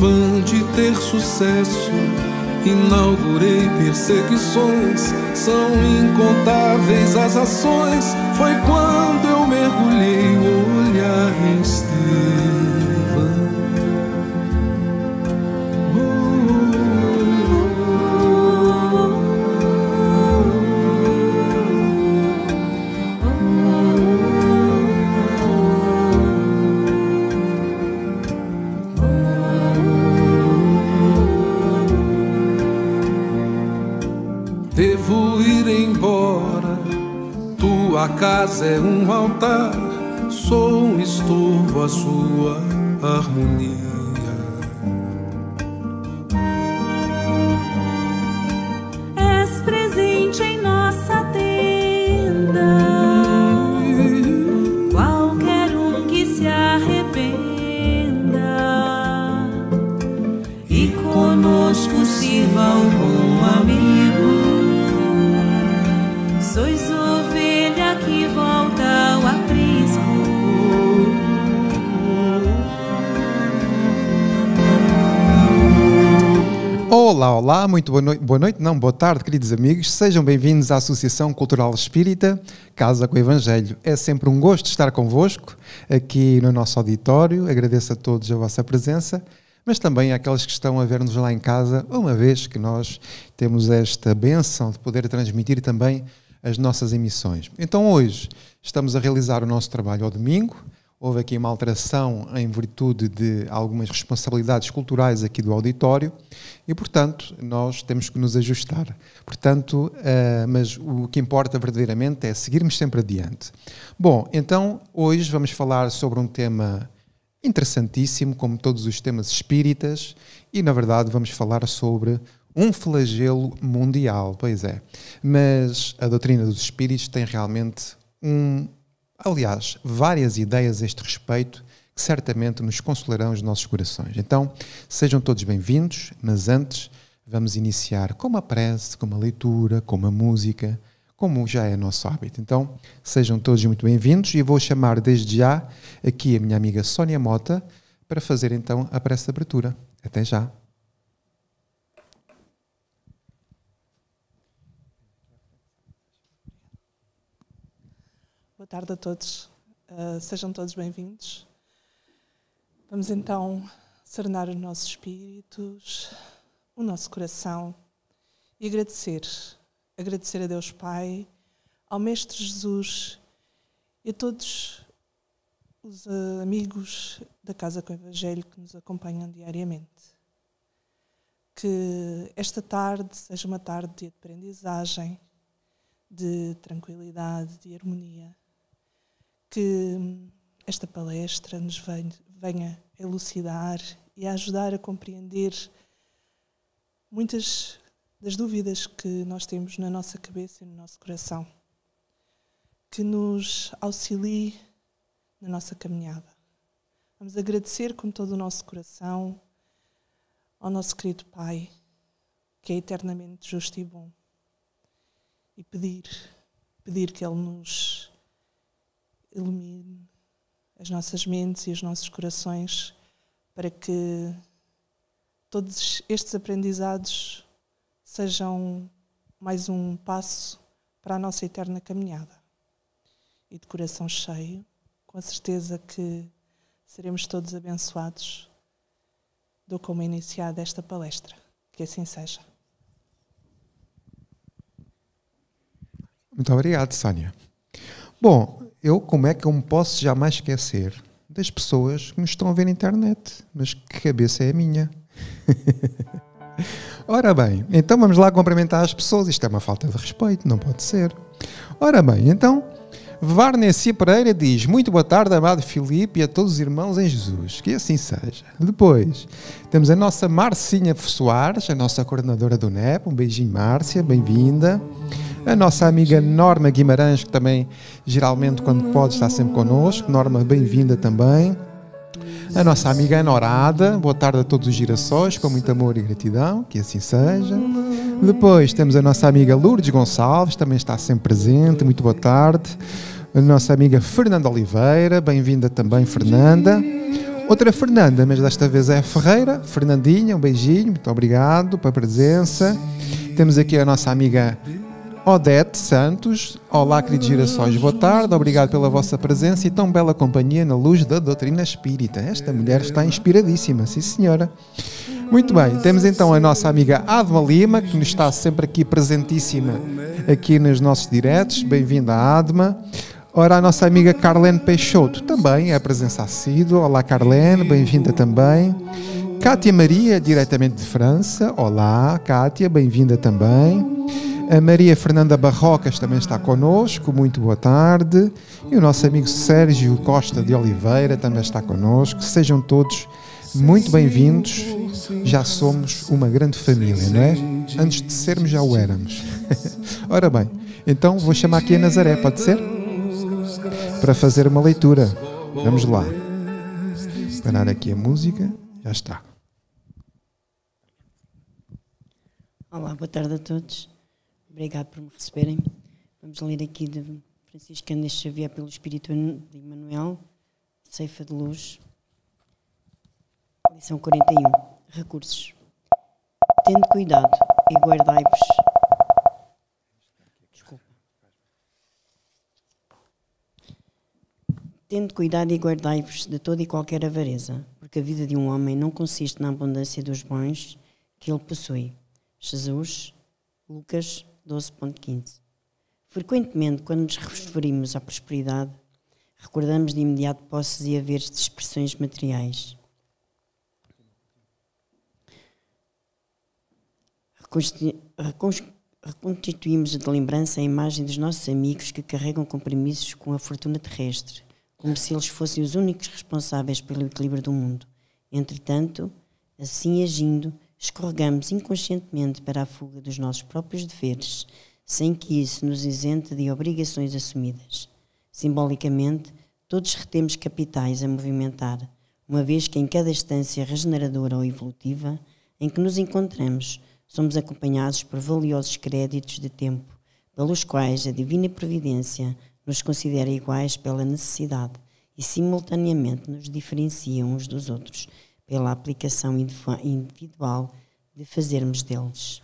Fã de ter sucesso, inaugurei perseguições, são incontáveis as ações. Foi quando eu mergulhei o olhar em A casa é um altar, sou um estorvo à sua harmonia. Olá, muito boa noite, boa noite, não, boa tarde, queridos amigos. Sejam bem-vindos à Associação Cultural Espírita, Casa com o Evangelho. É sempre um gosto estar convosco aqui no nosso auditório. Agradeço a todos a vossa presença, mas também àqueles que estão a ver-nos lá em casa, uma vez que nós temos esta benção de poder transmitir também as nossas emissões. Então, hoje estamos a realizar o nosso trabalho ao domingo houve aqui uma alteração em virtude de algumas responsabilidades culturais aqui do auditório e, portanto, nós temos que nos ajustar. Portanto, uh, mas o que importa verdadeiramente é seguirmos sempre adiante. Bom, então hoje vamos falar sobre um tema interessantíssimo, como todos os temas espíritas, e na verdade vamos falar sobre um flagelo mundial, pois é. Mas a doutrina dos espíritos tem realmente um aliás, várias ideias a este respeito que certamente nos consolarão os nossos corações. Então, sejam todos bem-vindos, mas antes vamos iniciar com uma prece, com uma leitura, com uma música, como já é nosso hábito. Então, sejam todos muito bem-vindos e vou chamar desde já aqui a minha amiga Sónia Mota para fazer então a prece de abertura. Até já! Boa tarde a todos. Uh, sejam todos bem-vindos. Vamos então serenar os nossos espíritos, o nosso coração e agradecer. Agradecer a Deus Pai, ao Mestre Jesus e a todos os uh, amigos da Casa com o Evangelho que nos acompanham diariamente. Que esta tarde seja uma tarde de aprendizagem, de tranquilidade, de harmonia que esta palestra nos venha elucidar e a ajudar a compreender muitas das dúvidas que nós temos na nossa cabeça e no nosso coração. Que nos auxilie na nossa caminhada. Vamos agradecer com todo o nosso coração ao nosso querido Pai, que é eternamente justo e bom, e pedir, pedir que Ele nos ilumine as nossas mentes e os nossos corações para que todos estes aprendizados sejam mais um passo para a nossa eterna caminhada. E de coração cheio, com a certeza que seremos todos abençoados, do como iniciada esta palestra. Que assim seja. Muito obrigado, Sónia. Bom, eu como é que eu me posso jamais esquecer das pessoas que me estão a ver na internet? Mas que cabeça é a minha? Ora bem, então vamos lá cumprimentar as pessoas. Isto é uma falta de respeito, não pode ser. Ora bem, então, Varnessi Pereira diz: Muito boa tarde, amado Filipe e a todos os irmãos em Jesus. Que assim seja. Depois, temos a nossa Marcinha Soares, a nossa coordenadora do NEP. Um beijinho, Márcia, bem-vinda a nossa amiga Norma Guimarães, que também geralmente quando pode está sempre connosco. Norma, bem-vinda também. A nossa amiga Anorada, boa tarde a todos os girassóis, com muito amor e gratidão, que assim seja. Depois temos a nossa amiga Lourdes Gonçalves, também está sempre presente, muito boa tarde. A nossa amiga Fernanda Oliveira, bem-vinda também, Fernanda. Outra Fernanda, mas desta vez é a Ferreira. Fernandinha, um beijinho, muito obrigado pela presença. Temos aqui a nossa amiga Odete Santos, olá queridos girassóis, boa tarde, obrigado pela vossa presença e tão bela companhia na luz da doutrina espírita. Esta mulher está inspiradíssima, sim senhora. Muito bem, temos então a nossa amiga Adma Lima, que nos está sempre aqui presentíssima aqui nos nossos diretos. Bem-vinda, Adma. Ora, a nossa amiga Carlene Peixoto, também é a presença assídua. Olá, Carlene, bem-vinda também. Kátia Maria, diretamente de França. Olá, Kátia, bem-vinda também. A Maria Fernanda Barrocas também está connosco, muito boa tarde. E o nosso amigo Sérgio Costa de Oliveira também está connosco. Sejam todos muito bem-vindos. Já somos uma grande família, não é? Antes de sermos, já o éramos. Ora bem, então vou chamar aqui a Nazaré, pode ser? Para fazer uma leitura. Vamos lá. Vou parar aqui a música. Já está. Olá, boa tarde a todos. Obrigado por me receberem. Vamos ler aqui de Francisco Andes Xavier pelo Espírito de Emanuel, Ceifa de Luz, lição 41. Recursos. Tende cuidado e guardai-vos. Desculpa. Tende cuidado e guardai-vos de toda e qualquer avareza, porque a vida de um homem não consiste na abundância dos bens que ele possui. Jesus, Lucas 12.15. Frequentemente, quando nos referimos à prosperidade, recordamos de imediato posses e haveres de expressões materiais. Reconstituímos de lembrança a imagem dos nossos amigos que carregam compromissos com a fortuna terrestre, como se eles fossem os únicos responsáveis pelo equilíbrio do mundo. Entretanto, assim agindo, escorregamos inconscientemente para a fuga dos nossos próprios deveres, sem que isso nos isente de obrigações assumidas. Simbolicamente, todos retemos capitais a movimentar, uma vez que em cada instância regeneradora ou evolutiva em que nos encontramos, somos acompanhados por valiosos créditos de tempo, pelos quais a Divina Providência nos considera iguais pela necessidade e simultaneamente nos diferencia uns dos outros pela aplicação individual de fazermos deles.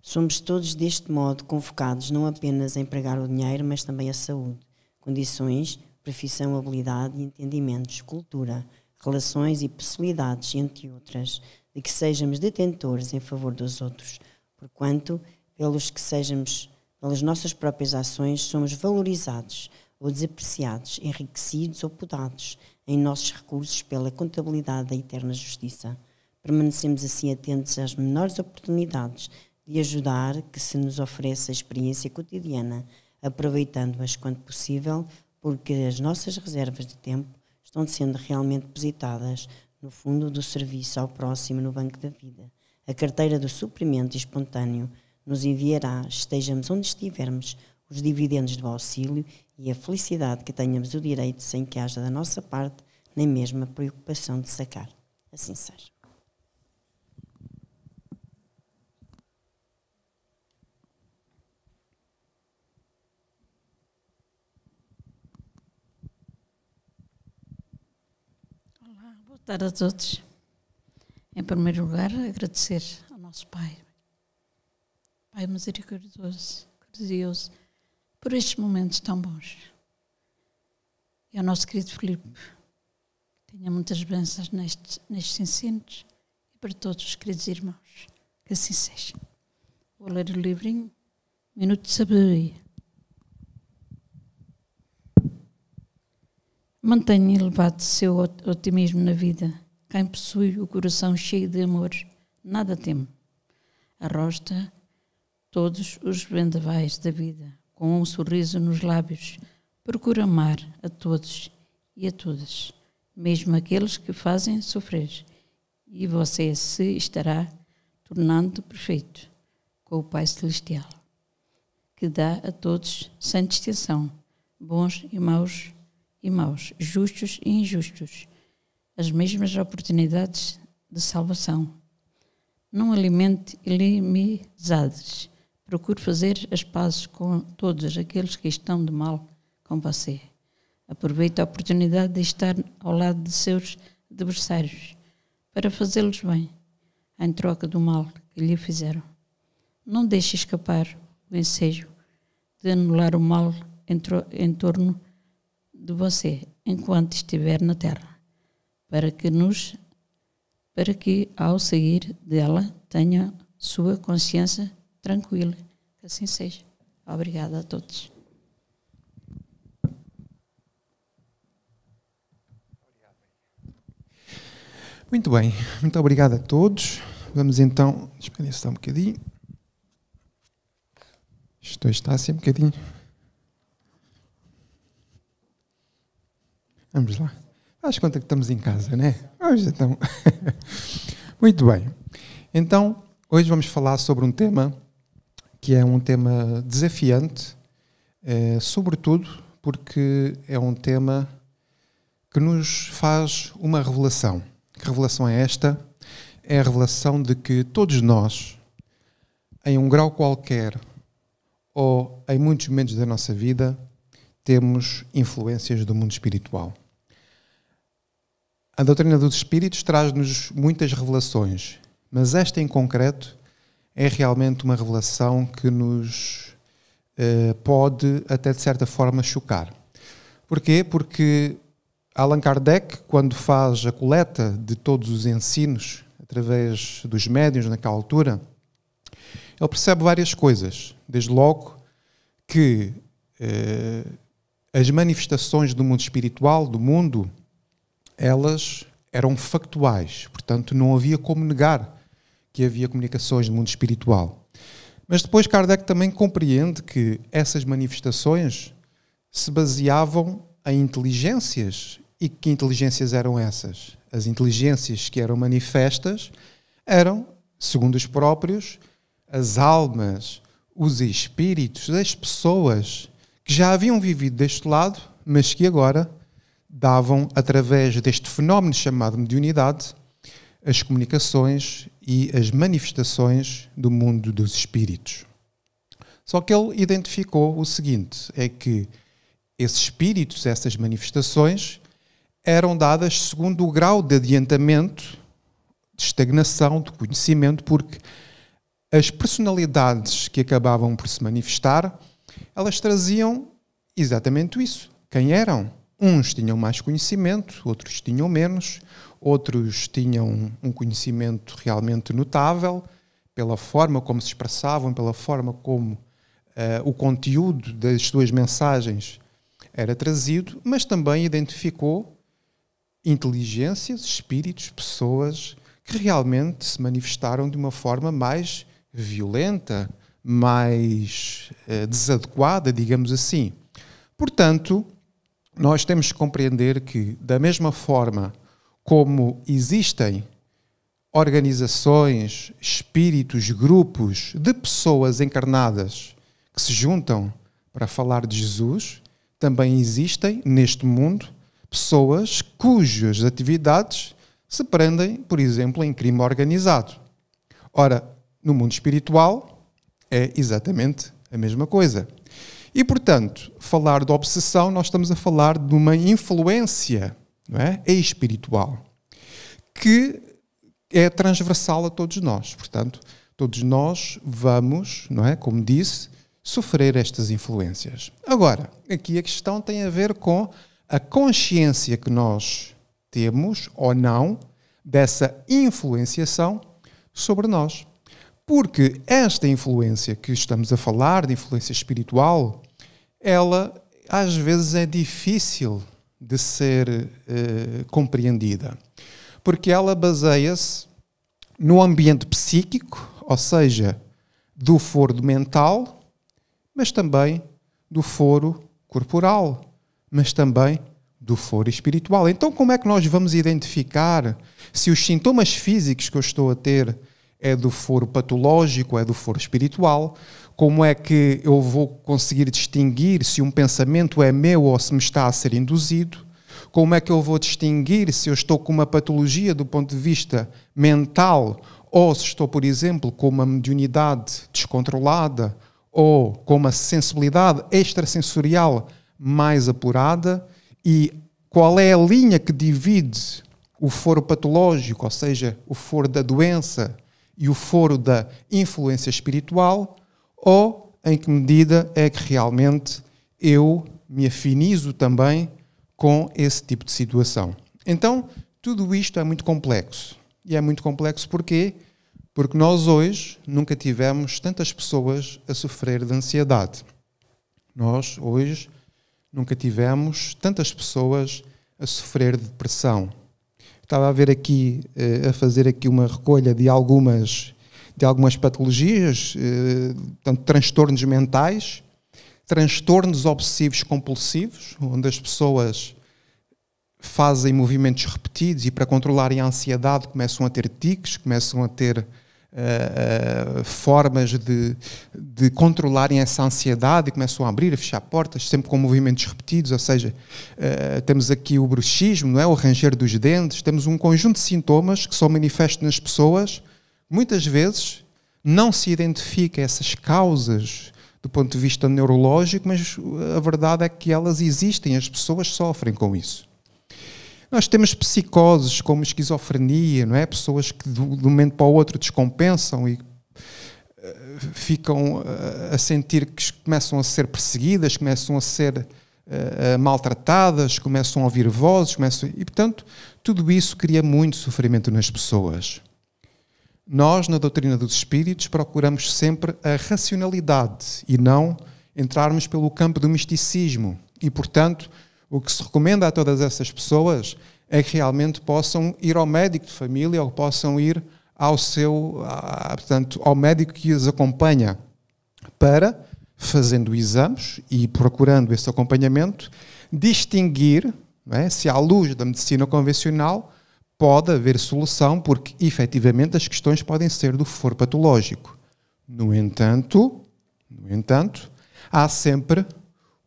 Somos todos deste modo convocados não apenas a empregar o dinheiro, mas também a saúde, condições, profissão, habilidade entendimentos, cultura, relações e possibilidades, entre outras, de que sejamos detentores em favor dos outros, porquanto, pelos que sejamos, pelas nossas próprias ações, somos valorizados ou desapreciados, enriquecidos ou podados, em nossos recursos pela contabilidade da eterna justiça. Permanecemos assim atentos às menores oportunidades de ajudar que se nos oferece a experiência cotidiana, aproveitando-as quanto possível, porque as nossas reservas de tempo estão sendo realmente depositadas no fundo do serviço ao próximo no Banco da Vida. A carteira do suprimento espontâneo nos enviará, estejamos onde estivermos, os dividendos do auxílio e a felicidade que tenhamos o direito sem que haja da nossa parte nem mesmo a preocupação de sacar. Assim seja. Olá, boa tarde a todos. Em primeiro lugar, agradecer ao nosso Pai, Pai misericordioso, por estes momentos tão bons. E ao nosso querido Filipe, que tenha muitas bênçãos nestes, nestes ensinos e para todos os queridos irmãos. Que assim seja. Vou ler o livrinho, Minuto de Sabedoria. Mantenha elevado seu otimismo na vida. Quem possui o coração cheio de amor, nada teme. Arrosta todos os vendavais da vida com um sorriso nos lábios, procura amar a todos e a todas, mesmo aqueles que fazem sofrer, e você se estará tornando perfeito com o Pai Celestial, que dá a todos, sem distinção, bons e maus e maus, justos e injustos, as mesmas oportunidades de salvação. Não alimente inimizades Procure fazer as pazes com todos aqueles que estão de mal com você. Aproveite a oportunidade de estar ao lado de seus adversários para fazê-los bem, em troca do mal que lhe fizeram. Não deixe escapar o ensejo de anular o mal em torno de você enquanto estiver na terra, para que nos para que ao sair dela tenha sua consciência tranquila. Que assim seja. Obrigada a todos. Muito bem, muito obrigado a todos. Vamos então, esperem se um bocadinho. Isto está assim um bocadinho. Vamos lá. Faz conta que estamos em casa, né? Hoje então. muito bem. Então, hoje vamos falar sobre um tema que é um tema desafiante, eh, sobretudo porque é um tema que nos faz uma revelação. Que revelação é esta? É a revelação de que todos nós, em um grau qualquer ou em muitos momentos da nossa vida, temos influências do mundo espiritual. A doutrina dos espíritos traz-nos muitas revelações, mas esta em concreto é realmente uma revelação que nos uh, pode, até de certa forma, chocar. Porquê? Porque Allan Kardec, quando faz a coleta de todos os ensinos através dos médiuns naquela altura, ele percebe várias coisas. Desde logo que eh, as manifestações do mundo espiritual, do mundo, elas eram factuais, portanto não havia como negar que havia comunicações do mundo espiritual. Mas depois Kardec também compreende que essas manifestações se baseavam em inteligências. E que inteligências eram essas? As inteligências que eram manifestas eram, segundo os próprios, as almas, os espíritos as pessoas que já haviam vivido deste lado, mas que agora davam, através deste fenómeno chamado mediunidade, as comunicações e as manifestações do mundo dos espíritos. Só que ele identificou o seguinte: é que esses espíritos, essas manifestações, eram dadas segundo o grau de adiantamento, de estagnação, de conhecimento, porque as personalidades que acabavam por se manifestar, elas traziam exatamente isso: quem eram, Uns tinham mais conhecimento, outros tinham menos, outros tinham um conhecimento realmente notável pela forma como se expressavam, pela forma como uh, o conteúdo das suas mensagens era trazido, mas também identificou inteligências, espíritos, pessoas que realmente se manifestaram de uma forma mais violenta, mais uh, desadequada, digamos assim. Portanto, nós temos que compreender que, da mesma forma como existem organizações, espíritos, grupos de pessoas encarnadas que se juntam para falar de Jesus, também existem neste mundo pessoas cujas atividades se prendem, por exemplo, em crime organizado. Ora, no mundo espiritual é exatamente a mesma coisa. E, portanto, falar de obsessão, nós estamos a falar de uma influência não é? é espiritual que é transversal a todos nós. Portanto, todos nós vamos, não é? Como disse, sofrer estas influências. Agora, aqui a questão tem a ver com a consciência que nós temos ou não dessa influenciação sobre nós. Porque esta influência que estamos a falar, de influência espiritual, ela às vezes é difícil de ser eh, compreendida, porque ela baseia-se no ambiente psíquico, ou seja, do foro mental, mas também do foro corporal, mas também do foro espiritual. Então, como é que nós vamos identificar se os sintomas físicos que eu estou a ter é do foro patológico, é do foro espiritual, como é que eu vou conseguir distinguir se um pensamento é meu ou se me está a ser induzido, como é que eu vou distinguir se eu estou com uma patologia do ponto de vista mental ou se estou, por exemplo, com uma mediunidade descontrolada ou com uma sensibilidade extrasensorial mais apurada e qual é a linha que divide o foro patológico, ou seja, o foro da doença, e o foro da influência espiritual, ou em que medida é que realmente eu me afinizo também com esse tipo de situação. Então, tudo isto é muito complexo. E é muito complexo porquê? Porque nós hoje nunca tivemos tantas pessoas a sofrer de ansiedade. Nós hoje nunca tivemos tantas pessoas a sofrer de depressão, estava a ver aqui, eh, a fazer aqui uma recolha de algumas, de algumas patologias, eh, portanto, transtornos mentais, transtornos obsessivos compulsivos, onde as pessoas fazem movimentos repetidos e para controlarem a ansiedade começam a ter tiques, começam a ter uh, formas de, de controlarem essa ansiedade e começam a abrir, a fechar portas, sempre com movimentos repetidos, ou seja, uh, temos aqui o bruxismo, não é? o ranger dos dentes, temos um conjunto de sintomas que são manifestos nas pessoas, muitas vezes não se identifica essas causas do ponto de vista neurológico, mas a verdade é que elas existem, as pessoas sofrem com isso. Nós temos psicoses como esquizofrenia, não é? Pessoas que do, de um momento para o outro descompensam e eh, ficam eh, a sentir que começam a ser perseguidas, começam a ser eh, maltratadas, começam a ouvir vozes, começam e portanto tudo isso cria muito sofrimento nas pessoas. Nós na doutrina dos espíritos procuramos sempre a racionalidade e não entrarmos pelo campo do misticismo e portanto o que se recomenda a todas essas pessoas é que realmente possam ir ao médico de família ou possam ir ao seu, portanto, ao médico que as acompanha para, fazendo exames e procurando esse acompanhamento, distinguir é, se à luz da medicina convencional pode haver solução, porque efetivamente as questões podem ser do foro patológico. No entanto, no entanto, há sempre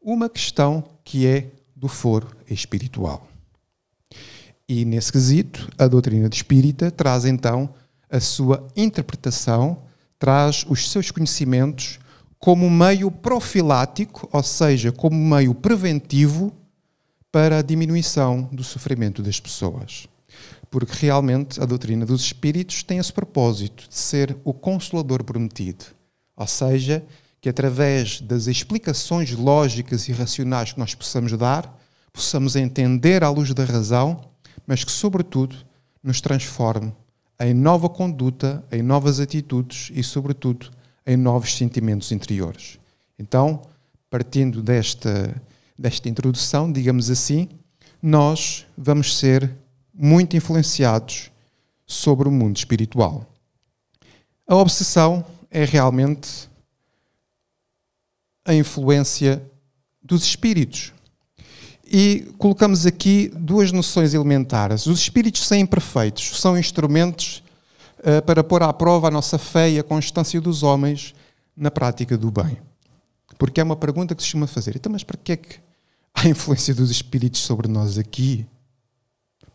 uma questão que é do foro espiritual. E nesse quesito, a doutrina de espírita traz então a sua interpretação, traz os seus conhecimentos como meio profilático, ou seja, como meio preventivo para a diminuição do sofrimento das pessoas. Porque realmente a doutrina dos espíritos tem esse propósito de ser o consolador prometido, ou seja, que através das explicações lógicas e racionais que nós possamos dar, possamos entender à luz da razão, mas que, sobretudo, nos transforme em nova conduta, em novas atitudes e, sobretudo, em novos sentimentos interiores. Então, partindo desta, desta introdução, digamos assim, nós vamos ser muito influenciados sobre o mundo espiritual. A obsessão é realmente a influência dos espíritos. E colocamos aqui duas noções elementares. Os espíritos são imperfeitos, são instrumentos uh, para pôr à prova a nossa fé e a constância dos homens na prática do bem. Porque é uma pergunta que se chama fazer. Então, mas para que é que há influência dos espíritos sobre nós aqui?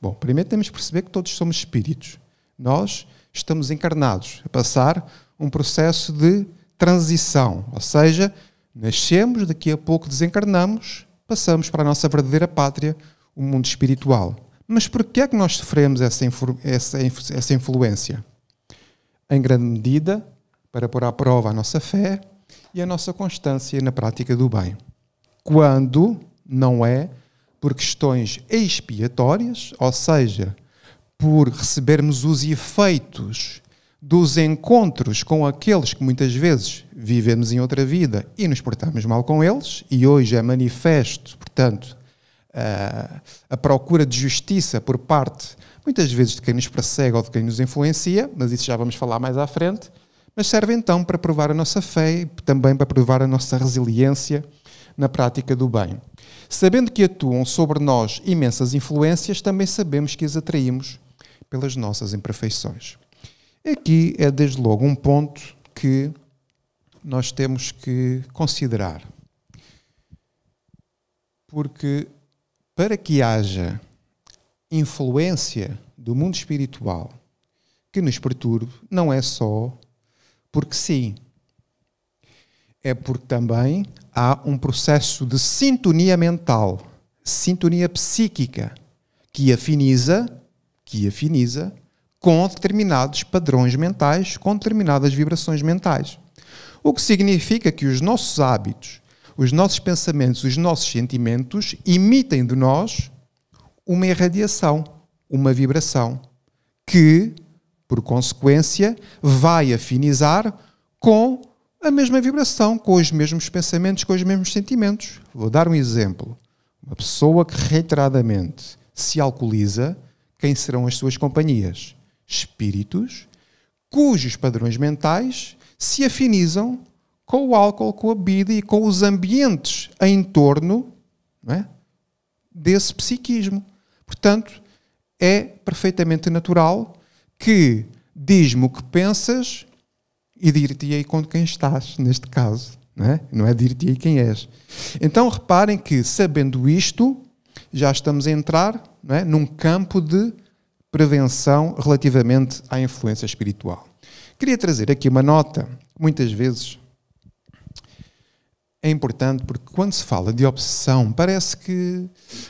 Bom, primeiro temos que perceber que todos somos espíritos. Nós estamos encarnados a passar um processo de transição, ou seja, Nascemos, daqui a pouco desencarnamos, passamos para a nossa verdadeira pátria, o mundo espiritual. Mas por que é que nós sofremos essa, essa, essa influência? Em grande medida, para pôr à prova a nossa fé e a nossa constância na prática do bem. Quando não é por questões expiatórias, ou seja, por recebermos os efeitos dos encontros com aqueles que muitas vezes vivemos em outra vida e nos portamos mal com eles, e hoje é manifesto, portanto, a, a procura de justiça por parte, muitas vezes, de quem nos persegue ou de quem nos influencia, mas isso já vamos falar mais à frente, mas serve então para provar a nossa fé e também para provar a nossa resiliência na prática do bem. Sabendo que atuam sobre nós imensas influências, também sabemos que as atraímos pelas nossas imperfeições. Aqui é desde logo um ponto que nós temos que considerar. Porque para que haja influência do mundo espiritual que nos perturbe, não é só porque sim. É porque também há um processo de sintonia mental, sintonia psíquica, que afiniza, que afiniza com determinados padrões mentais, com determinadas vibrações mentais. O que significa que os nossos hábitos, os nossos pensamentos, os nossos sentimentos emitem de nós uma irradiação, uma vibração, que, por consequência, vai afinizar com a mesma vibração, com os mesmos pensamentos, com os mesmos sentimentos. Vou dar um exemplo. Uma pessoa que reiteradamente se alcooliza, quem serão as suas companhias? espíritos cujos padrões mentais se afinizam com o álcool, com a bebida e com os ambientes em torno é? desse psiquismo. Portanto, é perfeitamente natural que diz-me o que pensas e dir te aí com quem estás, neste caso. Não é, não é dir te aí quem és. Então, reparem que, sabendo isto, já estamos a entrar é? num campo de prevenção relativamente à influência espiritual. Queria trazer aqui uma nota, muitas vezes é importante porque quando se fala de obsessão, parece que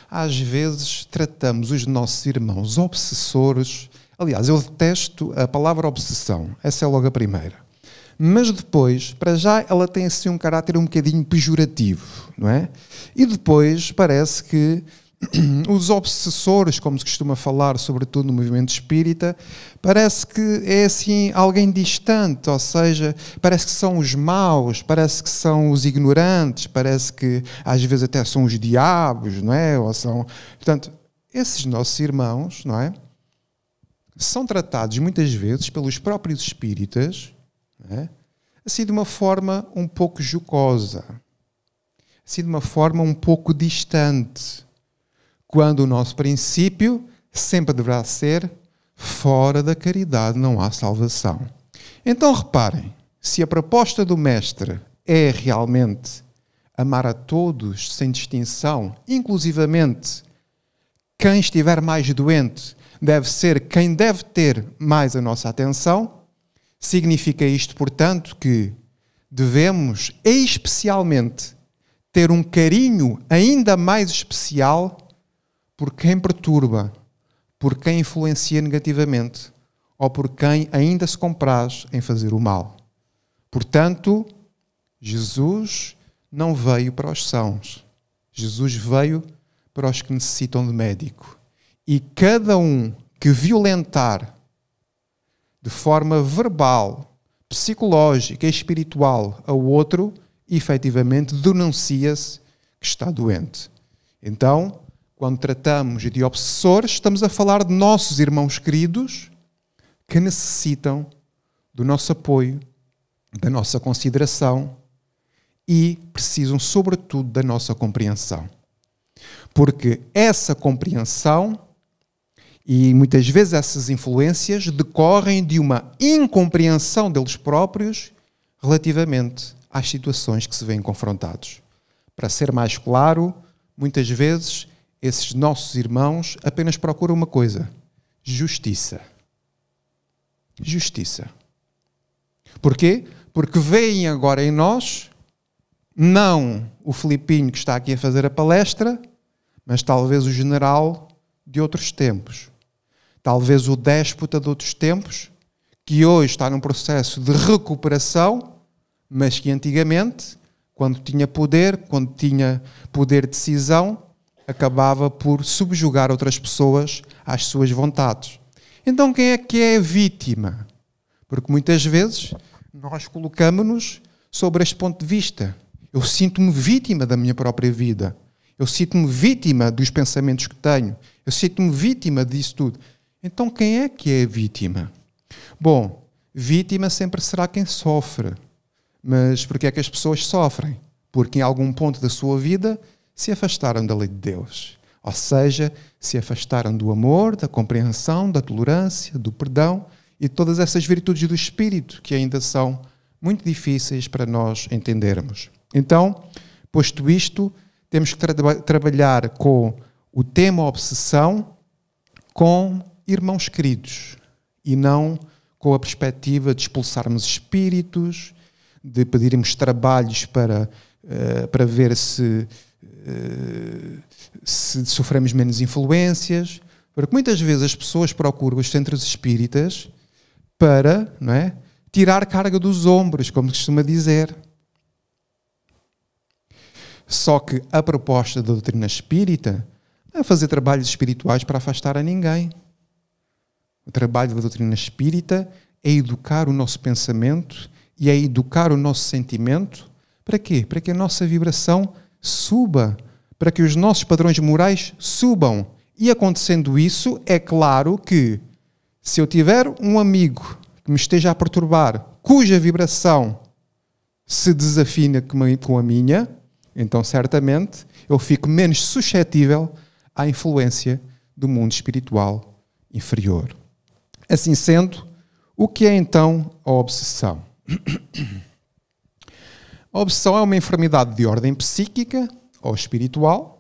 às vezes tratamos os nossos irmãos obsessores. Aliás, eu detesto a palavra obsessão, essa é logo a primeira. Mas depois, para já, ela tem assim um caráter um bocadinho pejorativo, não é? E depois parece que os obsessores, como se costuma falar, sobretudo no movimento espírita, parece que é assim alguém distante, ou seja, parece que são os maus, parece que são os ignorantes, parece que às vezes até são os diabos, não é? Ou são, portanto, esses nossos irmãos, não é? São tratados muitas vezes pelos próprios espíritas, é? assim de uma forma um pouco jocosa, assim de uma forma um pouco distante quando o nosso princípio sempre deverá ser fora da caridade não há salvação. Então reparem, se a proposta do mestre é realmente amar a todos sem distinção, inclusivamente quem estiver mais doente deve ser quem deve ter mais a nossa atenção, significa isto, portanto, que devemos especialmente ter um carinho ainda mais especial por quem perturba, por quem influencia negativamente ou por quem ainda se compraz em fazer o mal. Portanto, Jesus não veio para os sãos. Jesus veio para os que necessitam de médico. E cada um que violentar de forma verbal, psicológica e espiritual ao outro, efetivamente denuncia-se que está doente. Então, quando tratamos de obsessores, estamos a falar de nossos irmãos queridos que necessitam do nosso apoio, da nossa consideração e precisam, sobretudo, da nossa compreensão. Porque essa compreensão e muitas vezes essas influências decorrem de uma incompreensão deles próprios relativamente às situações que se veem confrontados. Para ser mais claro, muitas vezes esses nossos irmãos apenas procuram uma coisa: justiça. Justiça. Porquê? Porque veem agora em nós, não o Filipinho que está aqui a fazer a palestra, mas talvez o general de outros tempos, talvez o déspota de outros tempos, que hoje está num processo de recuperação, mas que antigamente, quando tinha poder, quando tinha poder de decisão, acabava por subjugar outras pessoas às suas vontades. Então, quem é que é a vítima? Porque muitas vezes nós colocamos-nos sobre este ponto de vista. Eu sinto-me vítima da minha própria vida. Eu sinto-me vítima dos pensamentos que tenho. Eu sinto-me vítima disso tudo. Então, quem é que é a vítima? Bom, vítima sempre será quem sofre. Mas por que é que as pessoas sofrem? Porque em algum ponto da sua vida se afastaram da lei de Deus, ou seja, se afastaram do amor, da compreensão, da tolerância, do perdão e todas essas virtudes do Espírito que ainda são muito difíceis para nós entendermos. Então, posto isto, temos que tra trabalhar com o tema obsessão com irmãos queridos e não com a perspectiva de expulsarmos espíritos, de pedirmos trabalhos para, uh, para ver se se sofremos menos influências, porque muitas vezes as pessoas procuram os centros espíritas para não é, tirar carga dos ombros, como se costuma dizer. Só que a proposta da doutrina espírita não é fazer trabalhos espirituais para afastar a ninguém. O trabalho da doutrina espírita é educar o nosso pensamento e é educar o nosso sentimento para quê? Para que a nossa vibração suba, para que os nossos padrões morais subam. E acontecendo isso, é claro que se eu tiver um amigo que me esteja a perturbar, cuja vibração se desafina com a minha, então certamente eu fico menos suscetível à influência do mundo espiritual inferior. Assim sendo, o que é então a obsessão? A obsessão é uma enfermidade de ordem psíquica ou espiritual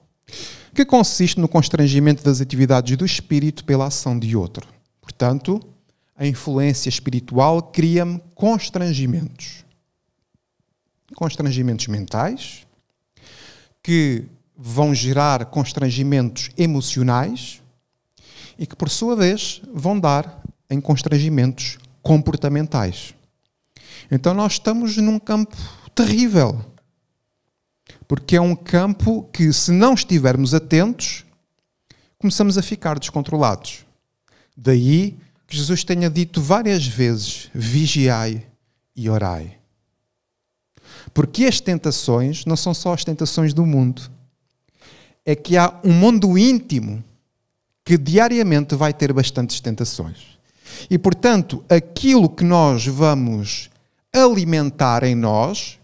que consiste no constrangimento das atividades do espírito pela ação de outro. Portanto, a influência espiritual cria-me constrangimentos. Constrangimentos mentais que vão gerar constrangimentos emocionais e que, por sua vez, vão dar em constrangimentos comportamentais. Então, nós estamos num campo terrível. Porque é um campo que, se não estivermos atentos, começamos a ficar descontrolados. Daí que Jesus tenha dito várias vezes: vigiai e orai. Porque as tentações não são só as tentações do mundo. É que há um mundo íntimo que diariamente vai ter bastantes tentações. E portanto, aquilo que nós vamos alimentar em nós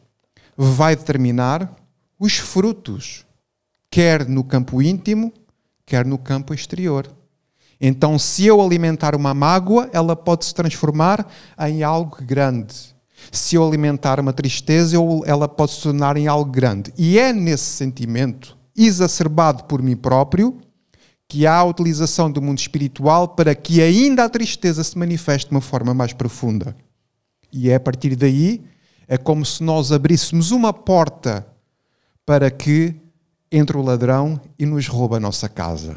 vai determinar os frutos, quer no campo íntimo, quer no campo exterior. Então, se eu alimentar uma mágoa, ela pode se transformar em algo grande. Se eu alimentar uma tristeza, ela pode se tornar em algo grande. E é nesse sentimento, exacerbado por mim próprio, que há a utilização do mundo espiritual para que ainda a tristeza se manifeste de uma forma mais profunda. E é a partir daí é como se nós abríssemos uma porta para que entre o ladrão e nos rouba a nossa casa.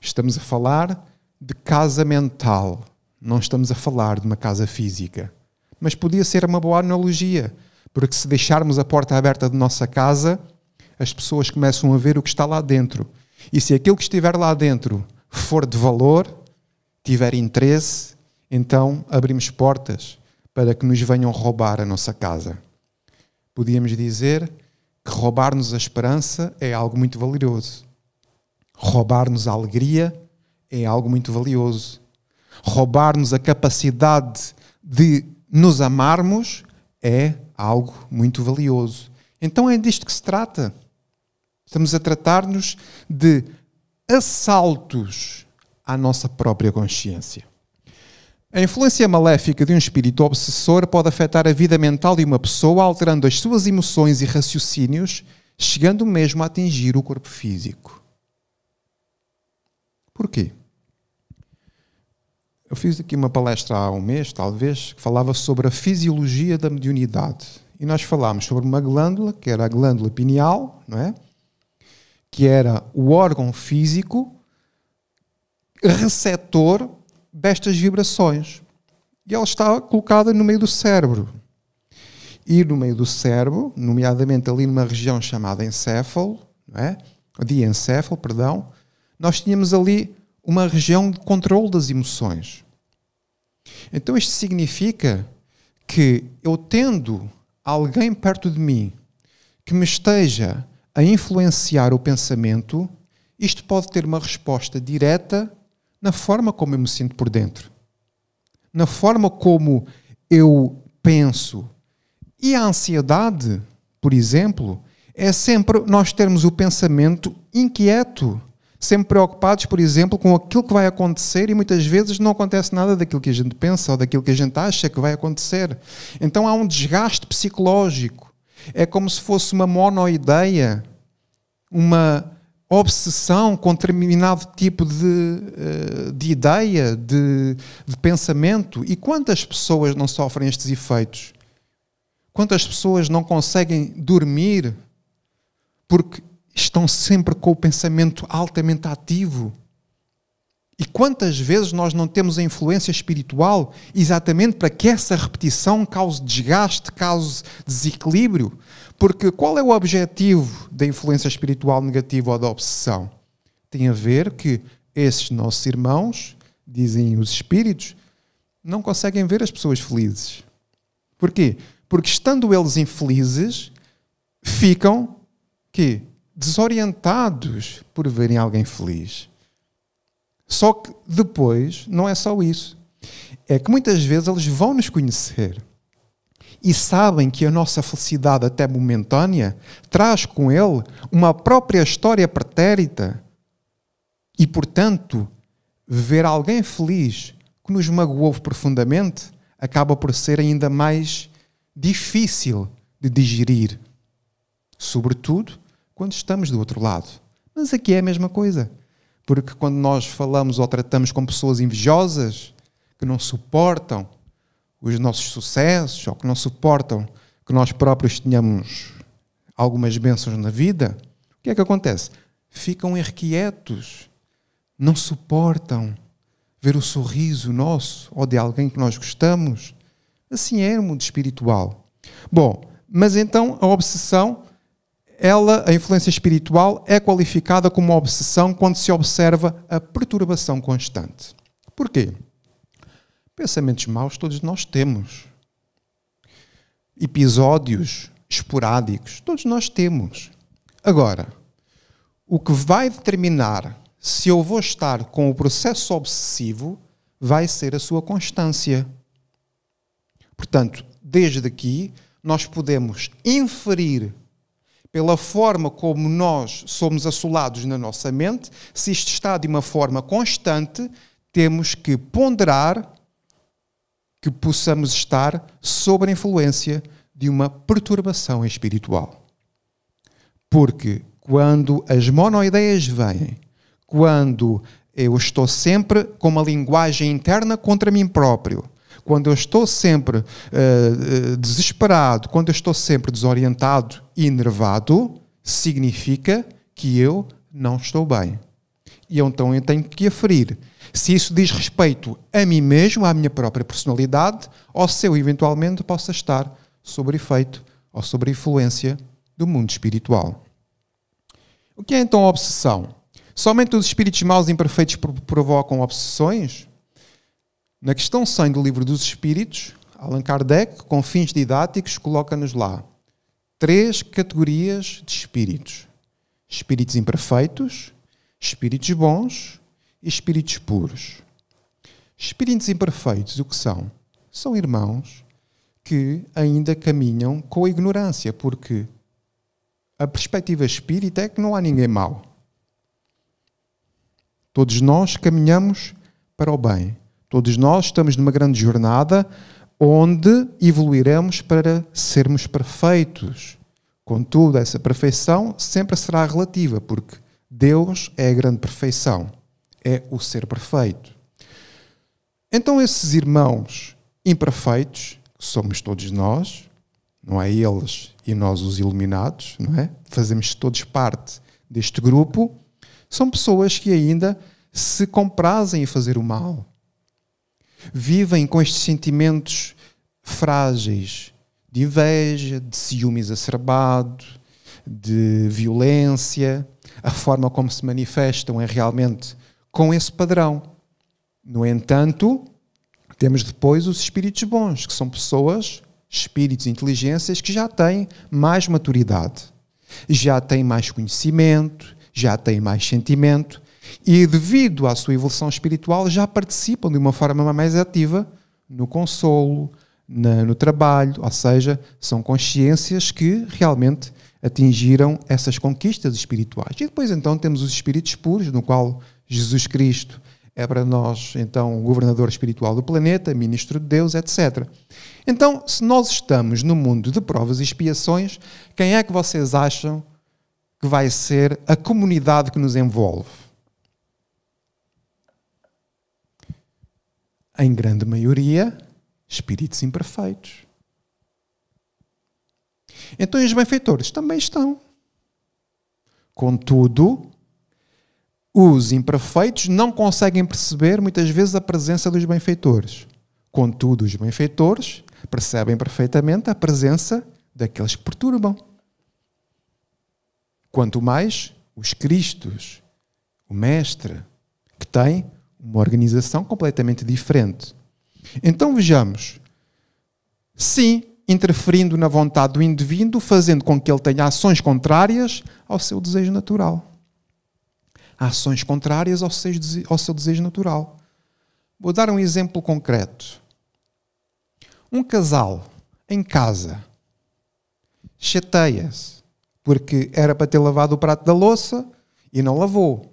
Estamos a falar de casa mental, não estamos a falar de uma casa física. Mas podia ser uma boa analogia, porque se deixarmos a porta aberta de nossa casa, as pessoas começam a ver o que está lá dentro. E se aquilo que estiver lá dentro for de valor, tiver interesse, então abrimos portas para que nos venham roubar a nossa casa. Podíamos dizer que roubar-nos a esperança é algo muito valioso. Roubar-nos a alegria é algo muito valioso. Roubar-nos a capacidade de nos amarmos é algo muito valioso. Então é disto que se trata. Estamos a tratar-nos de assaltos à nossa própria consciência. A influência maléfica de um espírito obsessor pode afetar a vida mental de uma pessoa, alterando as suas emoções e raciocínios, chegando mesmo a atingir o corpo físico. Porquê? Eu fiz aqui uma palestra há um mês, talvez, que falava sobre a fisiologia da mediunidade. E nós falámos sobre uma glândula, que era a glândula pineal, não é? que era o órgão físico receptor destas vibrações. E ela está colocada no meio do cérebro. E no meio do cérebro, nomeadamente ali numa região chamada encéfalo, não é? de encéfalo, perdão, nós tínhamos ali uma região de controle das emoções. Então isto significa que eu tendo alguém perto de mim que me esteja a influenciar o pensamento, isto pode ter uma resposta direta na forma como eu me sinto por dentro, na forma como eu penso. E a ansiedade, por exemplo, é sempre nós termos o pensamento inquieto, sempre preocupados, por exemplo, com aquilo que vai acontecer e muitas vezes não acontece nada daquilo que a gente pensa ou daquilo que a gente acha que vai acontecer. Então há um desgaste psicológico. É como se fosse uma monoideia, uma obsessão com determinado tipo de, eh, de ideia, de, de pensamento. E quantas pessoas não sofrem estes efeitos? Quantas pessoas não conseguem dormir porque estão sempre com o pensamento altamente ativo? E quantas vezes nós não temos a influência espiritual exatamente para que essa repetição cause desgaste, cause desequilíbrio? Porque qual é o objetivo da influência espiritual negativa ou da obsessão? Tem a ver que esses nossos irmãos, dizem os espíritos, não conseguem ver as pessoas felizes. Porquê? Porque estando eles infelizes, ficam que desorientados por verem alguém feliz só que depois não é só isso. É que muitas vezes eles vão nos conhecer e sabem que a nossa felicidade, até momentânea, traz com ele uma própria história pretérita. E, portanto, ver alguém feliz que nos magoou profundamente acaba por ser ainda mais difícil de digerir. Sobretudo quando estamos do outro lado. Mas aqui é a mesma coisa. Porque quando nós falamos ou tratamos com pessoas invejosas, que não suportam os nossos sucessos, ou que não suportam que nós próprios tenhamos algumas bênçãos na vida, o que é que acontece? Ficam irrequietos, não suportam ver o sorriso nosso ou de alguém que nós gostamos. Assim é o mundo espiritual. Bom, mas então a obsessão ela, a influência espiritual, é qualificada como obsessão quando se observa a perturbação constante. Porquê? Pensamentos maus todos nós temos. Episódios esporádicos todos nós temos. Agora, o que vai determinar se eu vou estar com o processo obsessivo vai ser a sua constância. Portanto, desde aqui, nós podemos inferir pela forma como nós somos assolados na nossa mente, se isto está de uma forma constante, temos que ponderar que possamos estar sob a influência de uma perturbação espiritual. Porque quando as monoideias vêm, quando eu estou sempre com uma linguagem interna contra mim próprio, quando eu estou sempre uh, desesperado, quando eu estou sempre desorientado e enervado, significa que eu não estou bem. E então eu tenho que aferir se isso diz respeito a mim mesmo, à minha própria personalidade, ou se eu eventualmente possa estar sob efeito ou sob influência do mundo espiritual. O que é então a obsessão? Somente os espíritos maus e imperfeitos provocam obsessões? Na questão 100 do Livro dos Espíritos, Allan Kardec, com fins didáticos, coloca-nos lá três categorias de espíritos: espíritos imperfeitos, espíritos bons e espíritos puros. Espíritos imperfeitos, o que são? São irmãos que ainda caminham com a ignorância, porque a perspectiva espírita é que não há ninguém mau. Todos nós caminhamos para o bem. Todos nós estamos numa grande jornada onde evoluiremos para sermos perfeitos. Contudo, essa perfeição sempre será relativa, porque Deus é a grande perfeição, é o ser perfeito. Então, esses irmãos imperfeitos, que somos todos nós, não é eles e nós os iluminados, não é? Fazemos todos parte deste grupo, são pessoas que ainda se comprazem em fazer o mal, vivem com estes sentimentos frágeis de inveja, de ciúme exacerbado, de violência. A forma como se manifestam é realmente com esse padrão. No entanto, temos depois os espíritos bons, que são pessoas, espíritos, inteligências que já têm mais maturidade, já têm mais conhecimento, já têm mais sentimento, e, devido à sua evolução espiritual, já participam de uma forma mais ativa no consolo, na, no trabalho, ou seja, são consciências que realmente atingiram essas conquistas espirituais. E depois então temos os espíritos puros, no qual Jesus Cristo é para nós então o governador espiritual do planeta, ministro de Deus, etc. Então, se nós estamos no mundo de provas e expiações, quem é que vocês acham que vai ser a comunidade que nos envolve? em grande maioria, espíritos imperfeitos. Então, os benfeitores também estão. Contudo, os imperfeitos não conseguem perceber muitas vezes a presença dos benfeitores. Contudo, os benfeitores percebem perfeitamente a presença daqueles que perturbam. Quanto mais os Cristos, o Mestre, que tem uma organização completamente diferente. Então vejamos. Sim, interferindo na vontade do indivíduo, fazendo com que ele tenha ações contrárias ao seu desejo natural. Ações contrárias ao seu desejo natural. Vou dar um exemplo concreto. Um casal em casa chateia-se porque era para ter lavado o prato da louça e não lavou.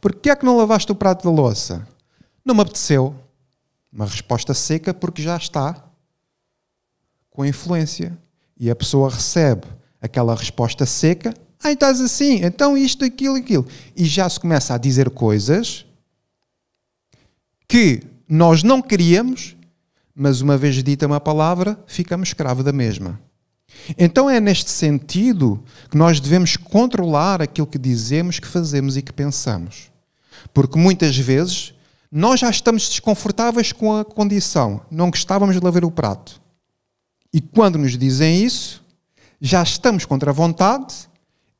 Porquê é que não lavaste o prato da louça? Não me apeteceu. Uma resposta seca porque já está com influência. E a pessoa recebe aquela resposta seca. Ah, estás assim, então isto, aquilo, e aquilo. E já se começa a dizer coisas que nós não queríamos, mas uma vez dita uma palavra, ficamos escravo da mesma. Então é neste sentido que nós devemos controlar aquilo que dizemos, que fazemos e que pensamos. Porque muitas vezes nós já estamos desconfortáveis com a condição, não gostávamos de lavar o prato. E quando nos dizem isso, já estamos contra a vontade,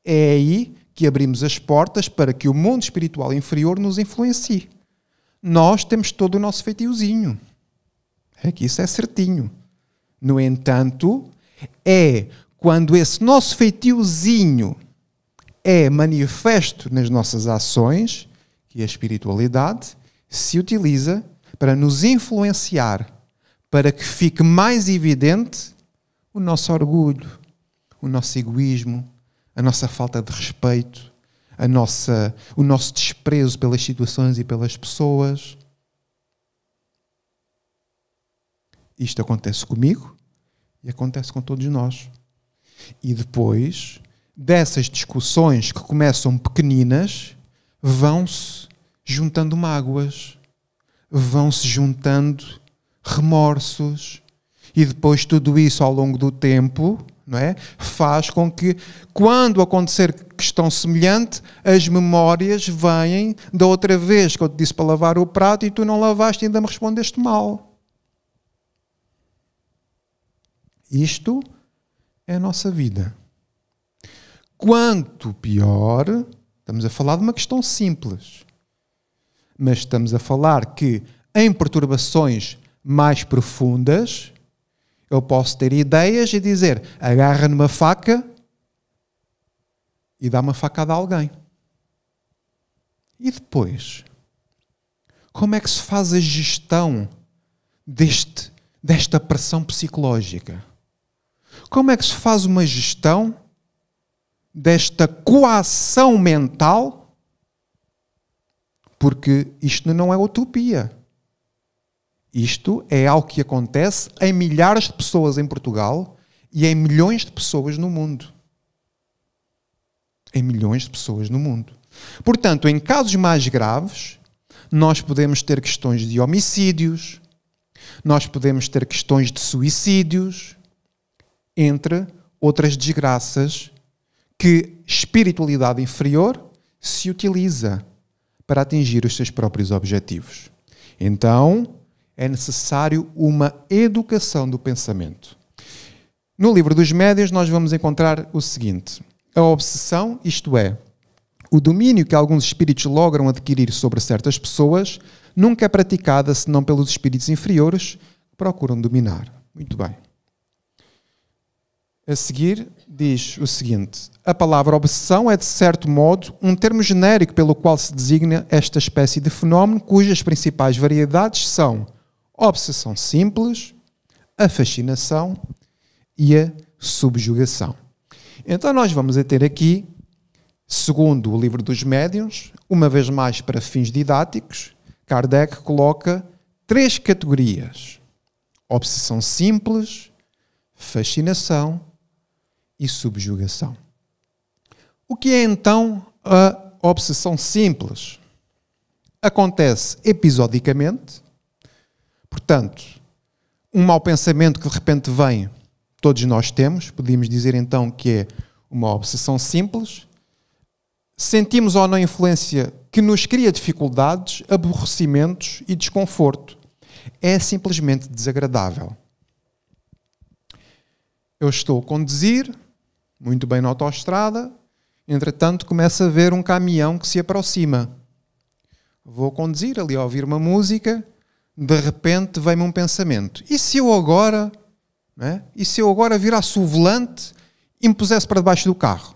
é aí que abrimos as portas para que o mundo espiritual inferior nos influencie. Nós temos todo o nosso feitiozinho. É que isso é certinho. No entanto, é quando esse nosso feitiozinho é manifesto nas nossas ações que a espiritualidade se utiliza para nos influenciar, para que fique mais evidente o nosso orgulho, o nosso egoísmo, a nossa falta de respeito, a nossa, o nosso desprezo pelas situações e pelas pessoas. Isto acontece comigo e acontece com todos nós. E depois dessas discussões que começam pequeninas vão-se juntando mágoas, vão-se juntando remorsos, e depois tudo isso ao longo do tempo não é? faz com que, quando acontecer questão semelhante, as memórias vêm da outra vez que eu te disse para lavar o prato e tu não lavaste e ainda me respondeste mal. Isto é a nossa vida. Quanto pior, Estamos a falar de uma questão simples. Mas estamos a falar que em perturbações mais profundas, eu posso ter ideias e dizer: agarra numa faca e dá uma facada a alguém. E depois? Como é que se faz a gestão deste, desta pressão psicológica? Como é que se faz uma gestão desta coação mental, porque isto não é utopia. Isto é algo que acontece em milhares de pessoas em Portugal e em milhões de pessoas no mundo. Em milhões de pessoas no mundo. Portanto, em casos mais graves, nós podemos ter questões de homicídios, nós podemos ter questões de suicídios, entre outras desgraças que espiritualidade inferior se utiliza para atingir os seus próprios objetivos. Então, é necessário uma educação do pensamento. No livro dos médios, nós vamos encontrar o seguinte: a obsessão, isto é, o domínio que alguns espíritos logram adquirir sobre certas pessoas, nunca é praticada senão pelos espíritos inferiores que procuram dominar. Muito bem a seguir, diz o seguinte: a palavra obsessão é, de certo modo, um termo genérico pelo qual se designa esta espécie de fenómeno cujas principais variedades são obsessão simples, a fascinação e a subjugação. Então, nós vamos a ter aqui, segundo o livro dos médiuns, uma vez mais para fins didáticos, Kardec coloca três categorias: obsessão simples, fascinação e subjugação. O que é então a obsessão simples? Acontece episodicamente, portanto, um mau pensamento que de repente vem, todos nós temos, podíamos dizer então que é uma obsessão simples. Sentimos ou não influência que nos cria dificuldades, aborrecimentos e desconforto. É simplesmente desagradável. Eu estou a conduzir, muito bem na autoestrada. Entretanto, começa a ver um caminhão que se aproxima. Vou conduzir ali a ouvir uma música. De repente vem-me um pensamento: e se eu agora, é? e se eu agora virasse o volante e me pusesse para debaixo do carro?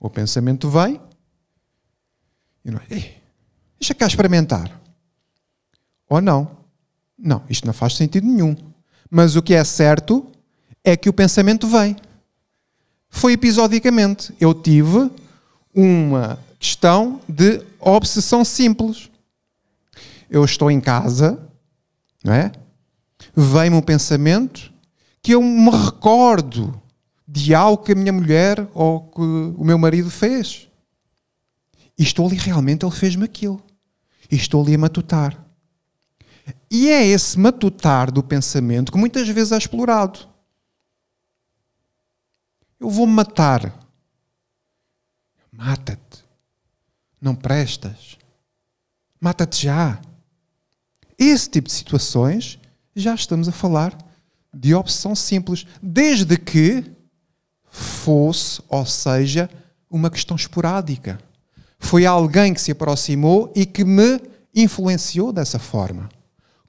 O pensamento vem e deixa cá experimentar. Ou não. Não, isto não faz sentido nenhum. Mas o que é certo é que o pensamento vem. Foi episodicamente. Eu tive uma questão de obsessão simples. Eu estou em casa, não é? Vem-me um pensamento que eu me recordo de algo que a minha mulher ou que o meu marido fez. E estou ali, realmente ele fez-me aquilo. E estou ali a matutar. E é esse matutar do pensamento que muitas vezes é explorado. Eu vou me matar. Mata-te. Não prestas. Mata-te já. Esse tipo de situações já estamos a falar de opção simples, desde que fosse, ou seja, uma questão esporádica. Foi alguém que se aproximou e que me influenciou dessa forma.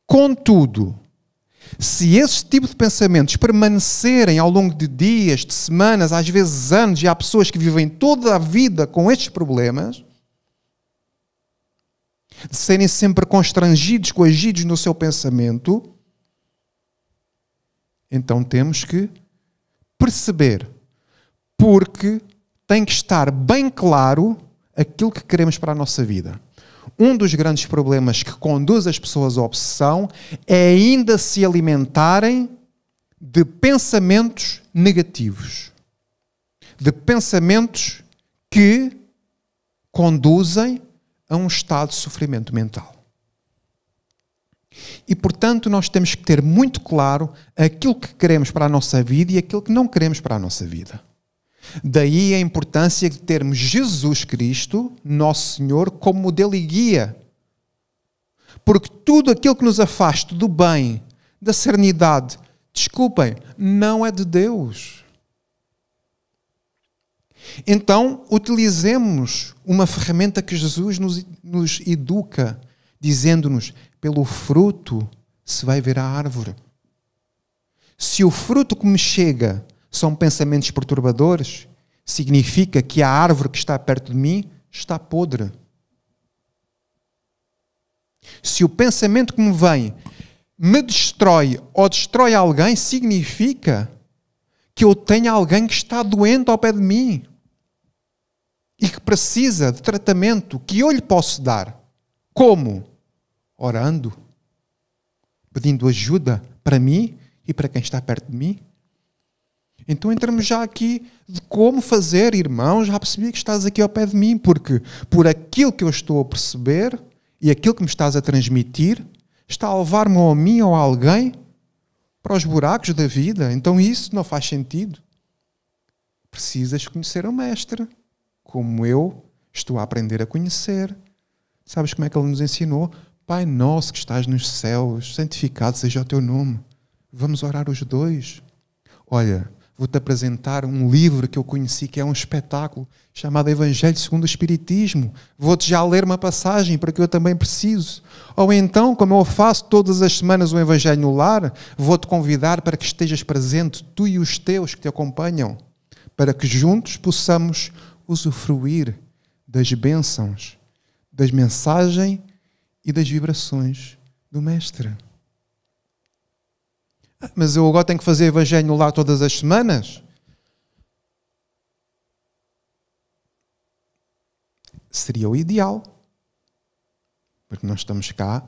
Contudo, se esse tipo de pensamentos permanecerem ao longo de dias, de semanas, às vezes anos, e há pessoas que vivem toda a vida com estes problemas, de serem sempre constrangidos, coagidos no seu pensamento, então temos que perceber, porque tem que estar bem claro aquilo que queremos para a nossa vida. Um dos grandes problemas que conduz as pessoas à obsessão é ainda se alimentarem de pensamentos negativos, de pensamentos que conduzem a um estado de sofrimento mental. E portanto, nós temos que ter muito claro aquilo que queremos para a nossa vida e aquilo que não queremos para a nossa vida. Daí a importância de termos Jesus Cristo, nosso Senhor, como modelo e guia. Porque tudo aquilo que nos afasta do bem, da serenidade, desculpem, não é de Deus. Então, utilizemos uma ferramenta que Jesus nos, nos educa, dizendo-nos: pelo fruto se vai ver a árvore. Se o fruto que me chega são pensamentos perturbadores, significa que a árvore que está perto de mim está podre. Se o pensamento que me vem me destrói ou destrói alguém, significa que eu tenho alguém que está doente ao pé de mim e que precisa de tratamento que eu lhe posso dar. Como? Orando, pedindo ajuda para mim e para quem está perto de mim. Então entramos já aqui de como fazer, irmão, já percebi que estás aqui ao pé de mim, porque por aquilo que eu estou a perceber e aquilo que me estás a transmitir, está a levar-me ou a mim ou a alguém para os buracos da vida. Então isso não faz sentido. Precisas conhecer o Mestre, como eu estou a aprender a conhecer. Sabes como é que ele nos ensinou? Pai nosso que estás nos céus, santificado seja o teu nome. Vamos orar os dois. Olha, vou-te apresentar um livro que eu conheci que é um espetáculo chamado Evangelho segundo o Espiritismo. Vou-te já ler uma passagem para que eu também preciso. Ou então, como eu faço todas as semanas o um Evangelho no lar, vou-te convidar para que estejas presente, tu e os teus que te acompanham, para que juntos possamos usufruir das bênçãos, das mensagens e das vibrações do Mestre. Mas eu agora tenho que fazer evangelho lá todas as semanas? Seria o ideal. Porque nós estamos cá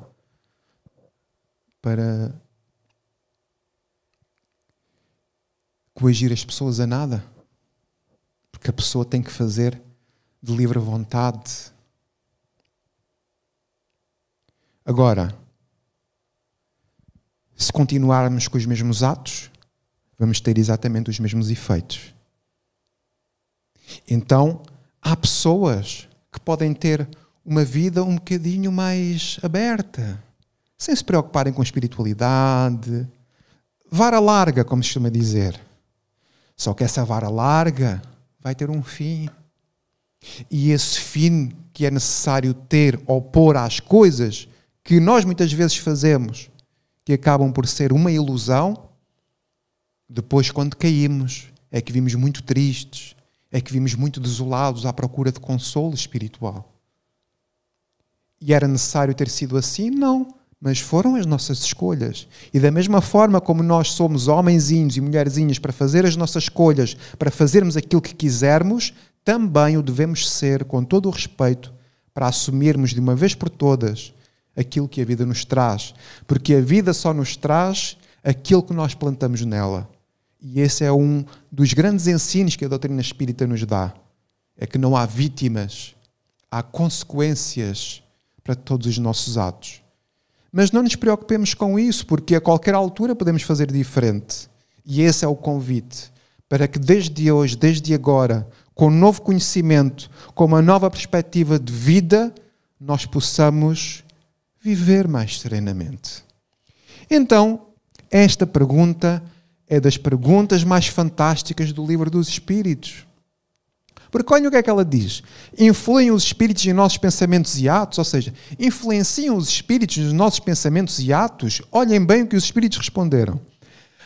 para coagir as pessoas a nada. Porque a pessoa tem que fazer de livre vontade. Agora, se continuarmos com os mesmos atos, vamos ter exatamente os mesmos efeitos. Então, há pessoas que podem ter uma vida um bocadinho mais aberta, sem se preocuparem com espiritualidade. Vara larga, como se chama dizer. Só que essa vara larga vai ter um fim. E esse fim que é necessário ter ou pôr às coisas que nós muitas vezes fazemos que acabam por ser uma ilusão, depois, quando caímos, é que vimos muito tristes, é que vimos muito desolados à procura de consolo espiritual. E era necessário ter sido assim? Não. Mas foram as nossas escolhas. E da mesma forma como nós somos homenzinhos e mulherzinhas para fazer as nossas escolhas, para fazermos aquilo que quisermos, também o devemos ser, com todo o respeito, para assumirmos de uma vez por todas aquilo que a vida nos traz, porque a vida só nos traz aquilo que nós plantamos nela. E esse é um dos grandes ensinos que a doutrina espírita nos dá: é que não há vítimas, há consequências para todos os nossos atos. Mas não nos preocupemos com isso, porque a qualquer altura podemos fazer diferente. E esse é o convite para que desde hoje, desde agora, com um novo conhecimento, com uma nova perspectiva de vida, nós possamos viver mais serenamente? Então, esta pergunta é das perguntas mais fantásticas do livro dos Espíritos. Porque olha o que é que ela diz: influem os espíritos em nossos pensamentos e atos, ou seja, influenciam os espíritos nos nossos pensamentos e atos. Olhem bem o que os espíritos responderam.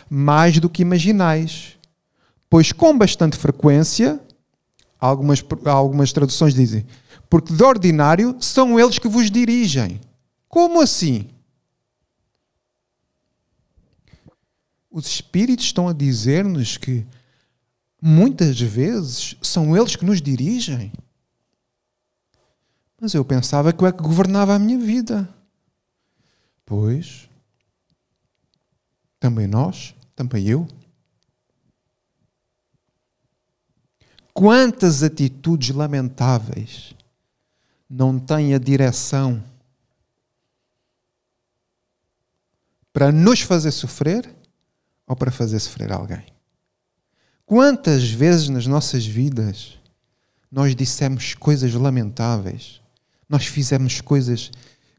Mais do que imaginais, pois com bastante frequência, algumas, algumas traduções dizem, porque de ordinário são eles que vos dirigem. Como assim? Os espíritos estão a dizer-nos que muitas vezes são eles que nos dirigem. Mas eu pensava que eu é que governava a minha vida. Pois, também nós, também eu. Quantas atitudes lamentáveis não têm a direção Para nos fazer sofrer ou para fazer sofrer alguém? Quantas vezes nas nossas vidas nós dissemos coisas lamentáveis, nós fizemos coisas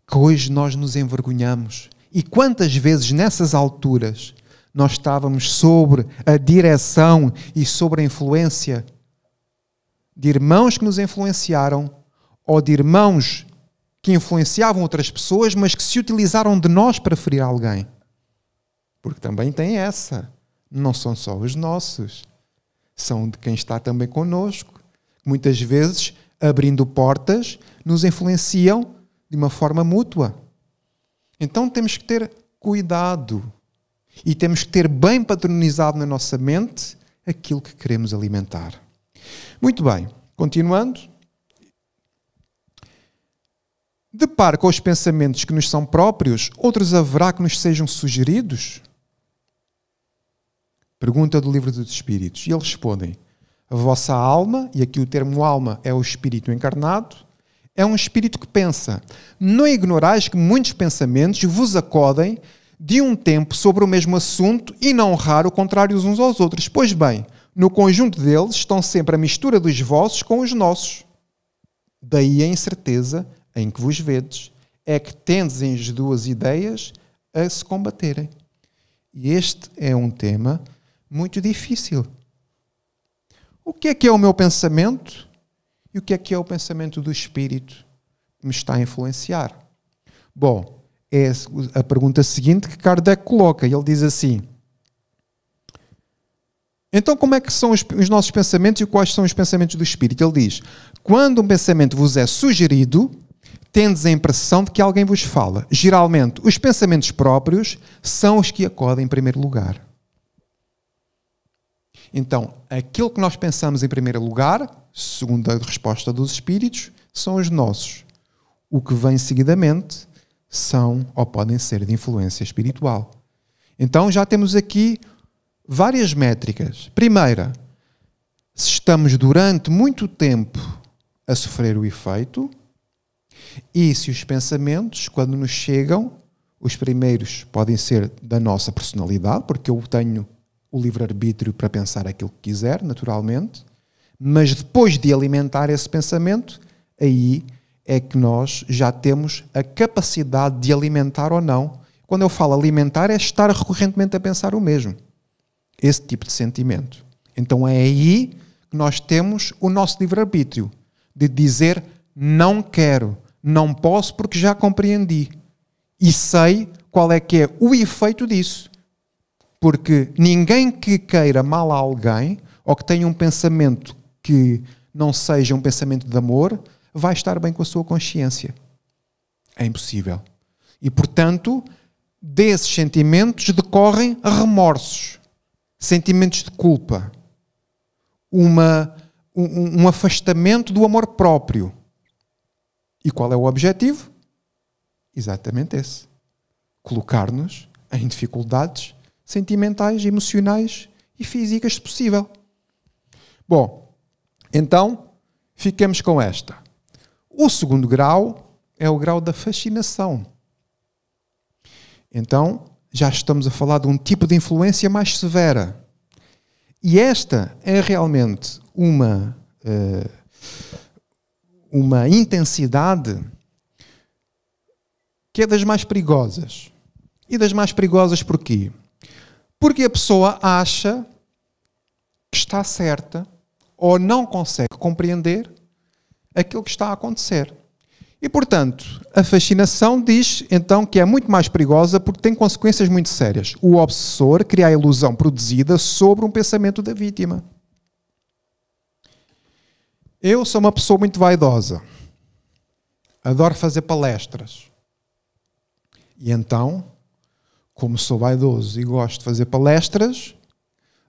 que hoje nós nos envergonhamos? E quantas vezes nessas alturas nós estávamos sobre a direção e sobre a influência de irmãos que nos influenciaram ou de irmãos que influenciavam outras pessoas, mas que se utilizaram de nós para ferir alguém. Porque também tem essa. Não são só os nossos, são de quem está também conosco. Muitas vezes, abrindo portas, nos influenciam de uma forma mútua. Então temos que ter cuidado e temos que ter bem patronizado na nossa mente aquilo que queremos alimentar. Muito bem, continuando de par com os pensamentos que nos são próprios, outros haverá que nos sejam sugeridos? Pergunta do Livro dos Espíritos. E eles respondem: A vossa alma, e aqui o termo alma é o espírito encarnado, é um espírito que pensa. Não ignorais que muitos pensamentos vos acodem de um tempo sobre o mesmo assunto e não raro contrários uns aos outros. Pois bem, no conjunto deles estão sempre a mistura dos vossos com os nossos. Daí a incerteza em que vos vedes, é que tendes as duas ideias a se combaterem. E este é um tema muito difícil. O que é que é o meu pensamento e o que é que é o pensamento do espírito que me está a influenciar? Bom, é a pergunta seguinte que Kardec coloca. Ele diz assim: Então, como é que são os, os nossos pensamentos e quais são os pensamentos do espírito? Ele diz: Quando um pensamento vos é sugerido, tendes a impressão de que alguém vos fala. Geralmente, os pensamentos próprios são os que acodem em primeiro lugar. Então, aquilo que nós pensamos em primeiro lugar, segundo a resposta dos espíritos, são os nossos. O que vem seguidamente são ou podem ser de influência espiritual. Então, já temos aqui várias métricas. Primeira, se estamos durante muito tempo a sofrer o efeito, e se os pensamentos, quando nos chegam, os primeiros podem ser da nossa personalidade, porque eu tenho o livre-arbítrio para pensar aquilo que quiser, naturalmente, mas depois de alimentar esse pensamento, aí é que nós já temos a capacidade de alimentar ou não. Quando eu falo alimentar, é estar recorrentemente a pensar o mesmo. Esse tipo de sentimento. Então é aí que nós temos o nosso livre-arbítrio de dizer não quero, não posso porque já compreendi e sei qual é que é o efeito disso. Porque ninguém que queira mal a alguém ou que tenha um pensamento que não seja um pensamento de amor vai estar bem com a sua consciência. É impossível. E portanto, desses sentimentos decorrem remorsos, sentimentos de culpa, uma, um, um afastamento do amor próprio e qual é o objetivo? Exatamente esse: colocar-nos em dificuldades sentimentais, emocionais e físicas, se possível. Bom, então ficamos com esta. O segundo grau é o grau da fascinação. Então, já estamos a falar de um tipo de influência mais severa. E esta é realmente uma uh, uma intensidade que é das mais perigosas. E das mais perigosas porquê? Porque a pessoa acha que está certa ou não consegue compreender aquilo que está a acontecer. E, portanto, a fascinação diz então que é muito mais perigosa porque tem consequências muito sérias. O obsessor cria a ilusão produzida sobre um pensamento da vítima. Eu sou uma pessoa muito vaidosa. Adoro fazer palestras. E então, como sou vaidoso e gosto de fazer palestras,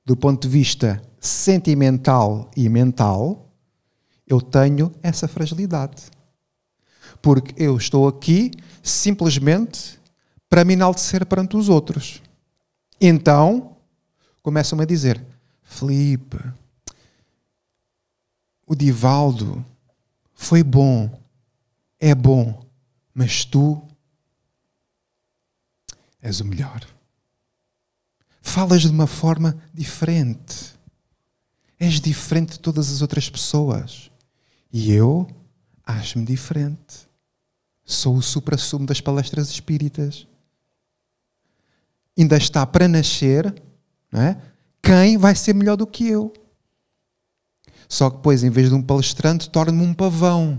do ponto de vista sentimental e mental, eu tenho essa fragilidade. Porque eu estou aqui simplesmente para me enaltecer perante os outros. Então, começam-me a dizer: Felipe, o Divaldo foi bom, é bom, mas tu és o melhor. Falas de uma forma diferente. És diferente de todas as outras pessoas. E eu acho-me diferente. Sou o supra-sumo das palestras espíritas. Ainda está para nascer não é? quem vai ser melhor do que eu. Só que depois, em vez de um palestrante, torno-me um pavão.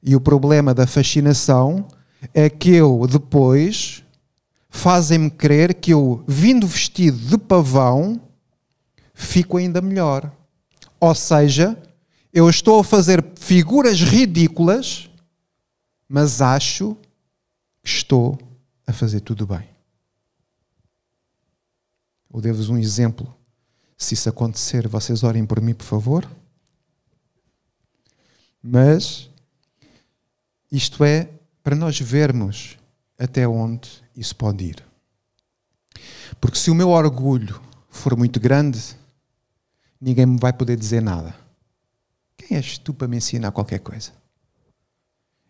E o problema da fascinação é que eu depois fazem-me crer que eu, vindo vestido de pavão, fico ainda melhor. Ou seja, eu estou a fazer figuras ridículas, mas acho que estou a fazer tudo bem. Eu devo-vos um exemplo se isso acontecer, vocês orem por mim, por favor. Mas isto é para nós vermos até onde isso pode ir. Porque se o meu orgulho for muito grande, ninguém me vai poder dizer nada. Quem és tu para me ensinar qualquer coisa?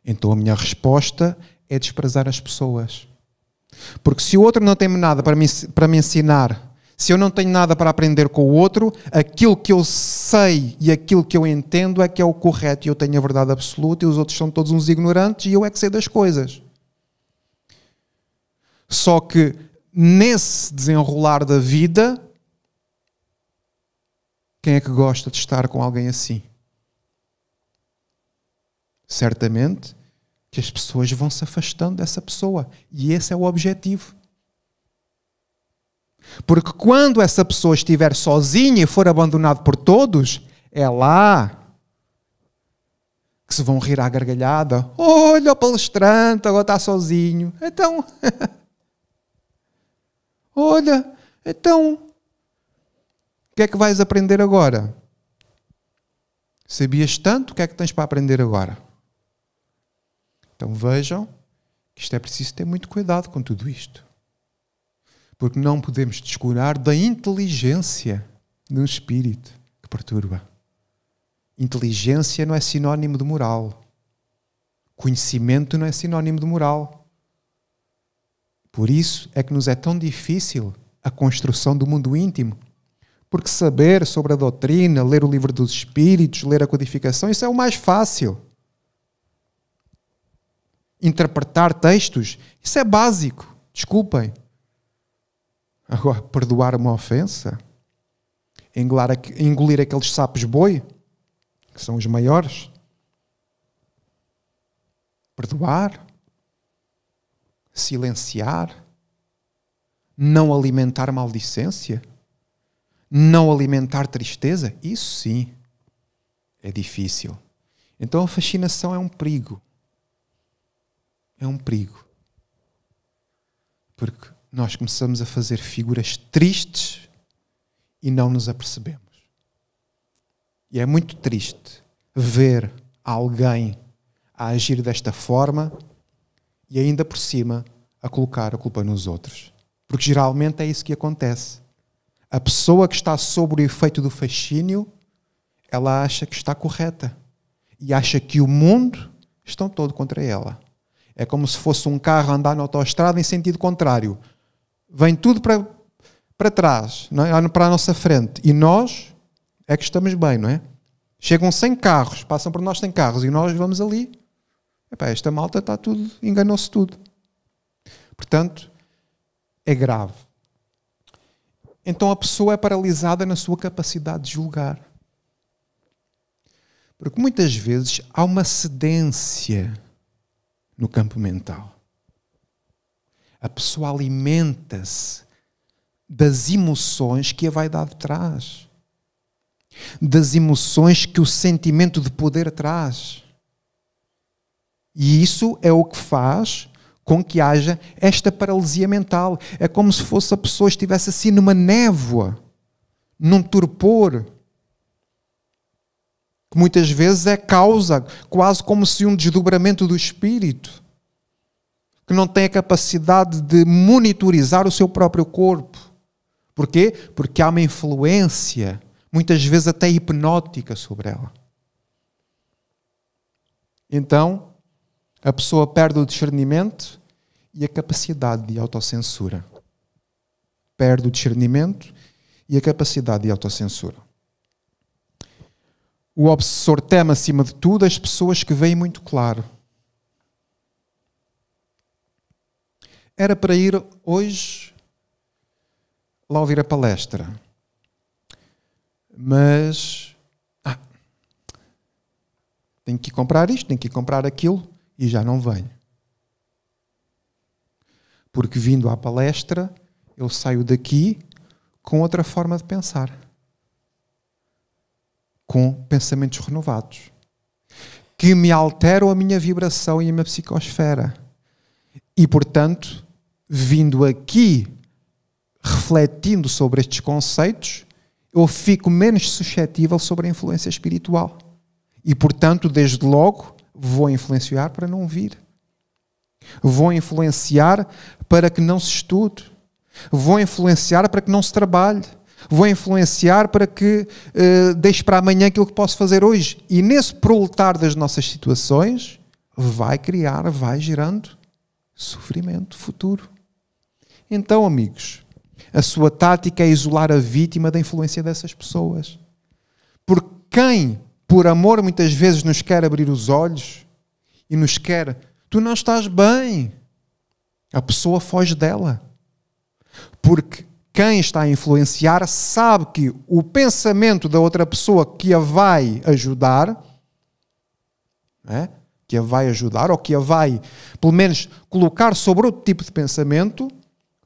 Então a minha resposta é desprezar as pessoas. Porque se o outro não tem nada para me, para me ensinar se eu não tenho nada para aprender com o outro, aquilo que eu sei e aquilo que eu entendo é que é o correto e eu tenho a verdade absoluta e os outros são todos uns ignorantes e eu é que sei das coisas. Só que nesse desenrolar da vida, quem é que gosta de estar com alguém assim? Certamente que as pessoas vão se afastando dessa pessoa e esse é o objetivo. Porque quando essa pessoa estiver sozinha e for abandonada por todos, é lá que se vão rir à gargalhada. Olha o palestrante, agora está sozinho. Então, olha, então, o que é que vais aprender agora? Sabias tanto, o que é que tens para aprender agora? Então vejam que isto é preciso ter muito cuidado com tudo isto porque não podemos descurar da inteligência no espírito que perturba. Inteligência não é sinónimo de moral. Conhecimento não é sinónimo de moral. Por isso é que nos é tão difícil a construção do mundo íntimo. Porque saber sobre a doutrina, ler o livro dos Espíritos, ler a codificação, isso é o mais fácil. Interpretar textos, isso é básico. Desculpem, Agora, perdoar uma ofensa? Engolir aqueles sapos boi, que são os maiores? Perdoar? Silenciar? Não alimentar maldicência? Não alimentar tristeza? Isso sim é difícil. Então a fascinação é um perigo. É um perigo. Porque nós começamos a fazer figuras tristes e não nos apercebemos. E é muito triste ver alguém a agir desta forma e ainda por cima a colocar a culpa nos outros. Porque geralmente é isso que acontece. A pessoa que está sob o efeito do fascínio, ela acha que está correta e acha que o mundo está todo contra ela. É como se fosse um carro andar na autoestrada em sentido contrário. Vem tudo para, para trás, é? para a nossa frente. E nós é que estamos bem, não é? Chegam sem carros, passam por nós sem carros e nós vamos ali. Epá, esta malta está tudo, enganou-se tudo. Portanto, é grave. Então a pessoa é paralisada na sua capacidade de julgar. Porque muitas vezes há uma cedência no campo mental a pessoa alimenta-se das emoções que a vaidade traz, das emoções que o sentimento de poder traz. E isso é o que faz com que haja esta paralisia mental. É como se fosse a pessoa estivesse assim numa névoa, num torpor, que muitas vezes é causa, quase como se um desdobramento do espírito que não tem a capacidade de monitorizar o seu próprio corpo. Porquê? Porque há uma influência, muitas vezes até hipnótica, sobre ela. Então, a pessoa perde o discernimento e a capacidade de autocensura. Perde o discernimento e a capacidade de autocensura. O obsessor teme, acima de tudo, é as pessoas que veem muito claro era para ir hoje lá ouvir a palestra. Mas. Ah, tenho que ir comprar isto, tenho que ir comprar aquilo e já não venho. Porque vindo à palestra, eu saio daqui com outra forma de pensar. Com pensamentos renovados. Que me alteram a minha vibração e a minha psicosfera. E, portanto, vindo aqui refletindo sobre estes conceitos, eu fico menos suscetível sobre a influência espiritual. E, portanto, desde logo, vou influenciar para não vir. Vou influenciar para que não se estude. Vou influenciar para que não se trabalhe. Vou influenciar para que uh, deixe para amanhã aquilo que posso fazer hoje. E nesse proletar das nossas situações, vai criar, vai gerando sofrimento futuro. Então, amigos, a sua tática é isolar a vítima da influência dessas pessoas. Porque quem, por amor, muitas vezes nos quer abrir os olhos e nos quer, tu não estás bem, a pessoa foge dela. Porque quem está a influenciar sabe que o pensamento da outra pessoa que a vai ajudar, é? que a vai ajudar ou que a vai, pelo menos, colocar sobre outro tipo de pensamento,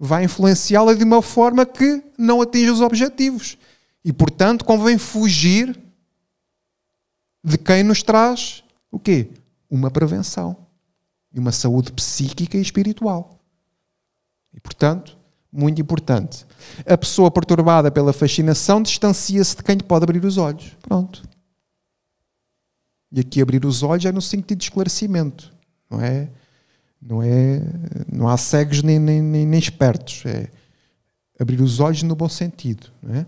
vai influenciá-la de uma forma que não atinge os objetivos. E, portanto, convém fugir de quem nos traz o quê? Uma prevenção e uma saúde psíquica e espiritual. E, portanto, muito importante. A pessoa perturbada pela fascinação distancia-se de quem lhe pode abrir os olhos. Pronto. E aqui abrir os olhos é no sentido de esclarecimento, não é? Não, é, não há cegos nem, nem, nem, nem espertos. É abrir os olhos no bom sentido. Não é?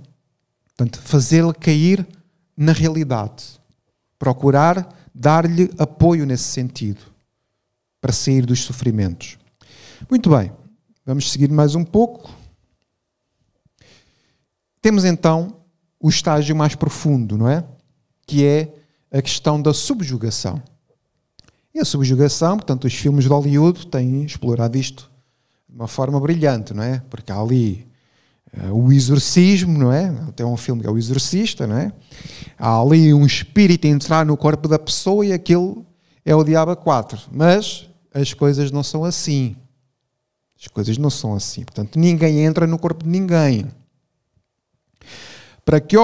Portanto, fazê-lo cair na realidade. Procurar dar-lhe apoio nesse sentido para sair dos sofrimentos. Muito bem, vamos seguir mais um pouco. Temos então o estágio mais profundo, não é? Que é a questão da subjugação. E a subjugação, portanto, os filmes de Hollywood têm explorado isto de uma forma brilhante, não é? Porque há ali uh, o exorcismo, não é? Tem um filme que é o exorcista, não é? Há ali um espírito a entrar no corpo da pessoa e aquilo é o diabo 4. quatro. Mas as coisas não são assim. As coisas não são assim. Portanto, ninguém entra no corpo de ninguém. Para que,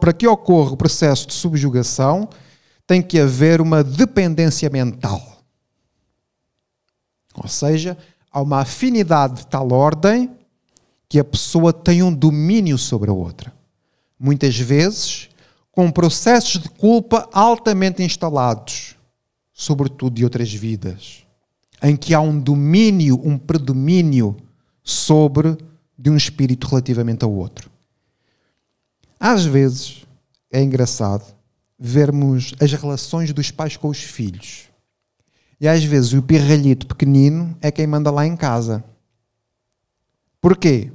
para que ocorra o processo de subjugação, tem que haver uma dependência mental. Ou seja, há uma afinidade de tal ordem que a pessoa tem um domínio sobre a outra. Muitas vezes, com processos de culpa altamente instalados, sobretudo de outras vidas, em que há um domínio, um predomínio sobre de um espírito relativamente ao outro. Às vezes, é engraçado, vermos as relações dos pais com os filhos. E às vezes o pirralhito pequenino é quem manda lá em casa. Porquê?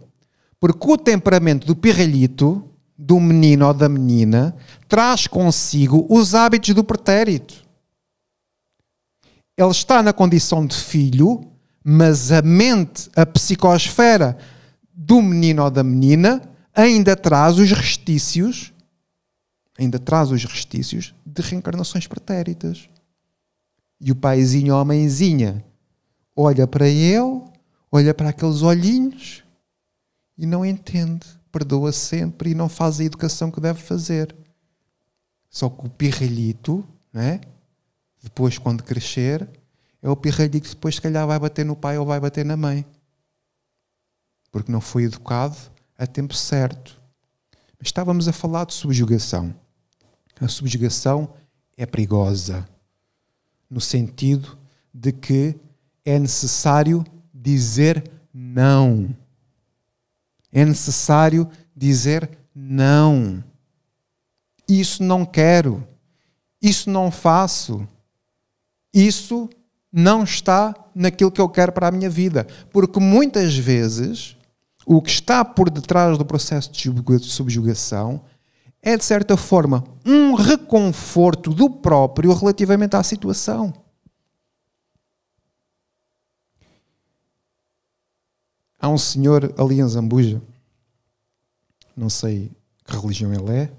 Porque o temperamento do pirralhito, do menino ou da menina, traz consigo os hábitos do pretérito. Ele está na condição de filho, mas a mente, a psicosfera do menino ou da menina, ainda traz os restícios ainda traz os restícios de reencarnações pretéritas. E o paizinho a mãezinha olha para ele, olha para aqueles olhinhos e não entende, perdoa sempre e não faz a educação que deve fazer. Só que o pirralhito, né? depois quando crescer, é o pirralhito que depois se calhar vai bater no pai ou vai bater na mãe. Porque não foi educado a tempo certo. Mas estávamos a falar de subjugação. A subjugação é perigosa, no sentido de que é necessário dizer não. É necessário dizer não. Isso não quero. Isso não faço. Isso não está naquilo que eu quero para a minha vida. Porque muitas vezes o que está por detrás do processo de subjugação é, de certa forma, um reconforto do próprio relativamente à situação. Há um senhor ali em Zambuja, não sei que religião ele é.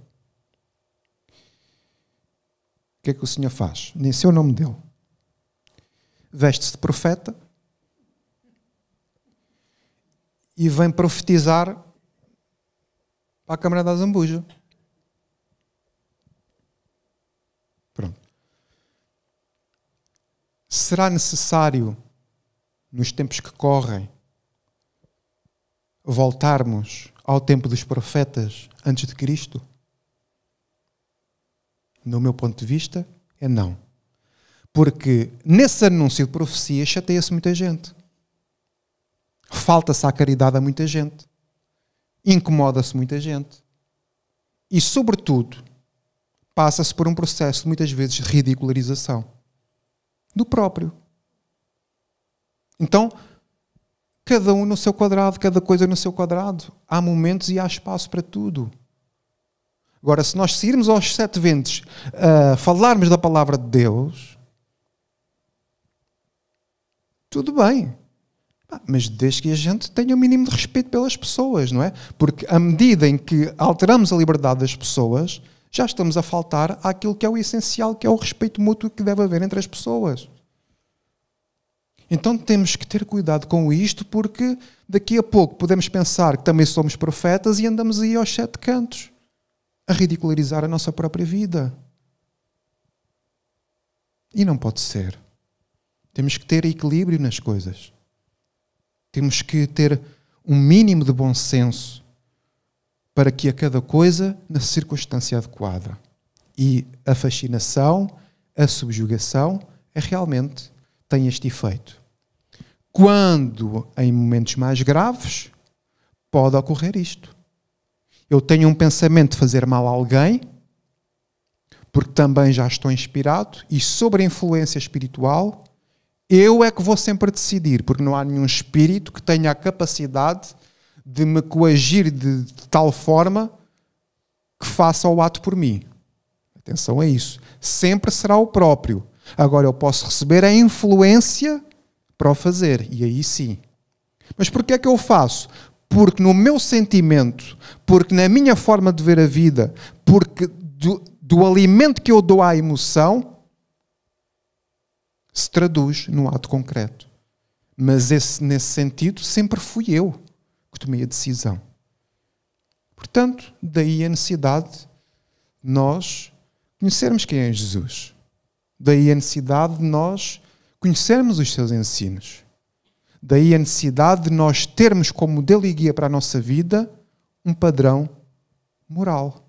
O que é que o senhor faz? Nem sei o nome dele. Veste-se de profeta e vem profetizar para a Câmara da Zambuja. será necessário, nos tempos que correm, voltarmos ao tempo dos profetas antes de Cristo? No meu ponto de vista, é não. Porque nesse anúncio de profecia chateia-se muita gente. Falta-se a caridade a muita gente. Incomoda-se muita gente. E, sobretudo, passa-se por um processo muitas vezes de ridicularização do próprio. Então, cada um no seu quadrado, cada coisa no seu quadrado. Há momentos e há espaço para tudo. Agora, se nós sairmos aos sete ventos a uh, falarmos da palavra de Deus, tudo bem. Ah, mas desde que a gente tenha o mínimo de respeito pelas pessoas, não é? Porque à medida em que alteramos a liberdade das pessoas, já estamos a faltar àquilo que é o essencial, que é o respeito mútuo que deve haver entre as pessoas. Então temos que ter cuidado com isto, porque daqui a pouco podemos pensar que também somos profetas e andamos aí aos sete cantos a ridicularizar a nossa própria vida. E não pode ser. Temos que ter equilíbrio nas coisas. Temos que ter um mínimo de bom senso para que a cada coisa na circunstância adequada. E a fascinação, a subjugação, é realmente tem este efeito. Quando em momentos mais graves pode ocorrer isto. Eu tenho um pensamento de fazer mal a alguém, porque também já estou inspirado, e sobre a influência espiritual, eu é que vou sempre decidir, porque não há nenhum espírito que tenha a capacidade de me coagir de, de tal forma que faça o ato por mim. Atenção a isso. Sempre será o próprio. Agora eu posso receber a influência para o fazer, e aí sim. Mas porquê é que eu faço? Porque no meu sentimento, porque na minha forma de ver a vida, porque do, do alimento que eu dou à emoção, se traduz num ato concreto. Mas esse, nesse sentido, sempre fui eu que tomei a decisão. Portanto, daí a necessidade de nós conhecermos quem é Jesus. Daí a necessidade de nós conhecermos os seus ensinos. Daí a necessidade de nós termos como modelo e guia para a nossa vida um padrão moral.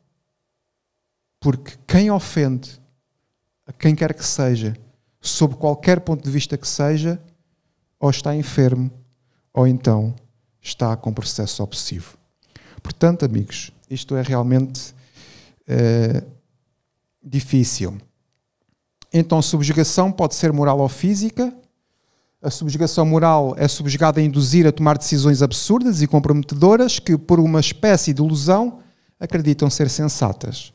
Porque quem ofende a quem quer que seja, sob qualquer ponto de vista que seja, ou está enfermo, ou então está com processo obsessivo. Portanto, amigos, isto é realmente uh, difícil. Então, subjugação pode ser moral ou física. A subjugação moral é subjugada a induzir a tomar decisões absurdas e comprometedoras que, por uma espécie de ilusão, acreditam ser sensatas.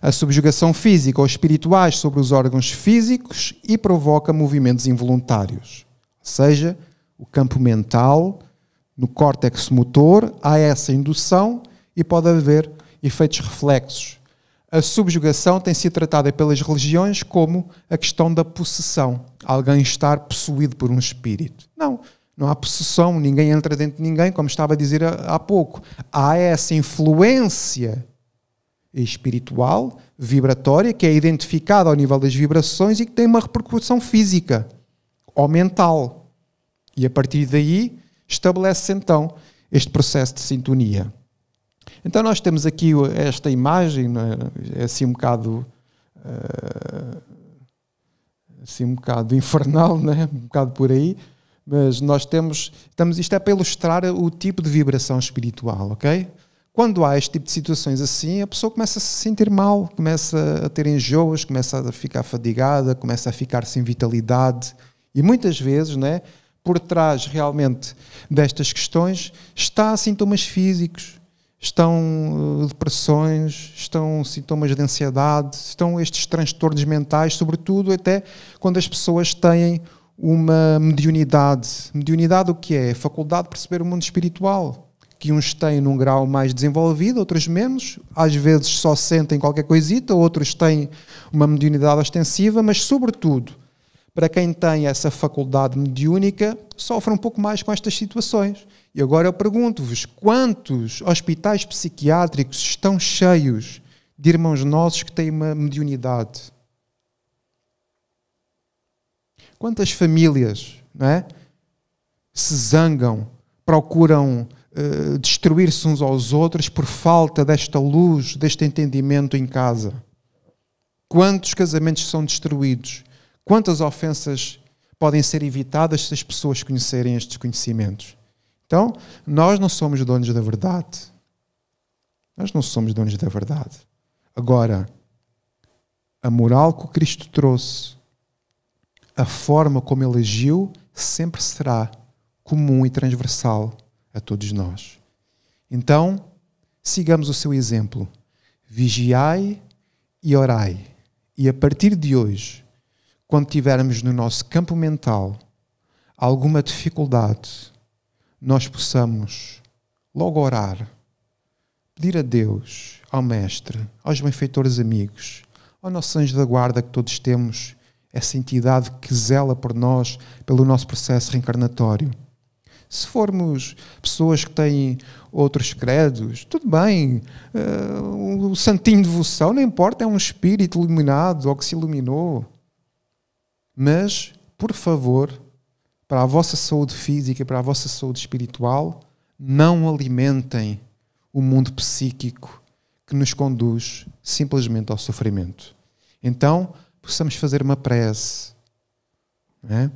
A subjugação física ou espirituais sobre os órgãos físicos e provoca movimentos involuntários, ou seja, o campo mental no córtex motor, há essa indução e pode haver efeitos reflexos. A subjugação tem sido tratada pelas religiões como a questão da possessão, alguém estar possuído por um espírito. Não, não há possessão, ninguém entra dentro de ninguém, como estava a dizer há pouco. Há essa influência espiritual, vibratória, que é identificada ao nível das vibrações e que tem uma repercussão física ou mental. E a partir daí estabelece então este processo de sintonia. Então nós temos aqui esta imagem, é? é assim um bocado eh, assim um bocado infernal, né? um bocado por aí, mas nós temos, estamos, isto é para ilustrar o tipo de vibração espiritual, ok? Quando há este tipo de situações assim, a pessoa começa a se sentir mal, começa a ter enjoas, começa a ficar fadigada, começa a ficar sem vitalidade e muitas vezes, né? por trás realmente destas questões está sintomas físicos, estão eh, depressões, estão sintomas de ansiedade, estão estes transtornos mentais, sobretudo até quando as pessoas têm uma mediunidade. Mediunidade o que é? é? A faculdade de perceber o mundo espiritual, que uns têm num grau mais desenvolvido, outros menos, às vezes só sentem qualquer coisita, outros têm uma mediunidade ostensiva, mas sobretudo para quem tem essa faculdade mediúnica, sofre um pouco mais com estas situações. E agora eu pergunto-vos: quantos hospitais psiquiátricos estão cheios de irmãos nossos que têm uma mediunidade? Quantas famílias não é, se zangam, procuram uh, destruir-se uns aos outros por falta desta luz, deste entendimento em casa? Quantos casamentos são destruídos Quantas ofensas podem ser evitadas se as pessoas conhecerem estes conhecimentos? Então, nós não somos donos da verdade. Nós não somos donos da verdade. Agora, a moral que o Cristo trouxe, a forma como ele agiu, sempre será comum e transversal a todos nós. Então, sigamos o seu exemplo. Vigiai e orai. E a partir de hoje, quando tivermos no nosso campo mental alguma dificuldade, nós possamos logo orar, pedir a Deus, ao Mestre, aos benfeitores amigos, ao nosso anjo da guarda que todos temos, essa entidade que zela por nós, pelo nosso processo reencarnatório. Se formos pessoas que têm outros credos, tudo bem, uh, o santinho de devoção, não importa, é um espírito iluminado ou que se iluminou mas, por favor, para a vossa saúde física, para a vossa saúde espiritual, não alimentem o mundo psíquico que nos conduz simplesmente ao sofrimento. Então, possamos fazer uma prece, é?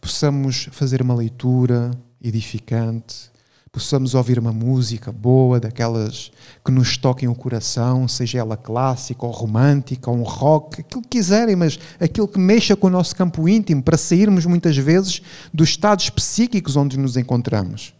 possamos fazer uma leitura edificante, possamos ouvir uma música boa, daquelas que nos toquem o coração, seja ela clássica ou romântica, ou um rock, aquilo que quiserem, mas aquilo que mexa com o nosso campo íntimo, para sairmos muitas vezes dos estados psíquicos onde nos encontramos.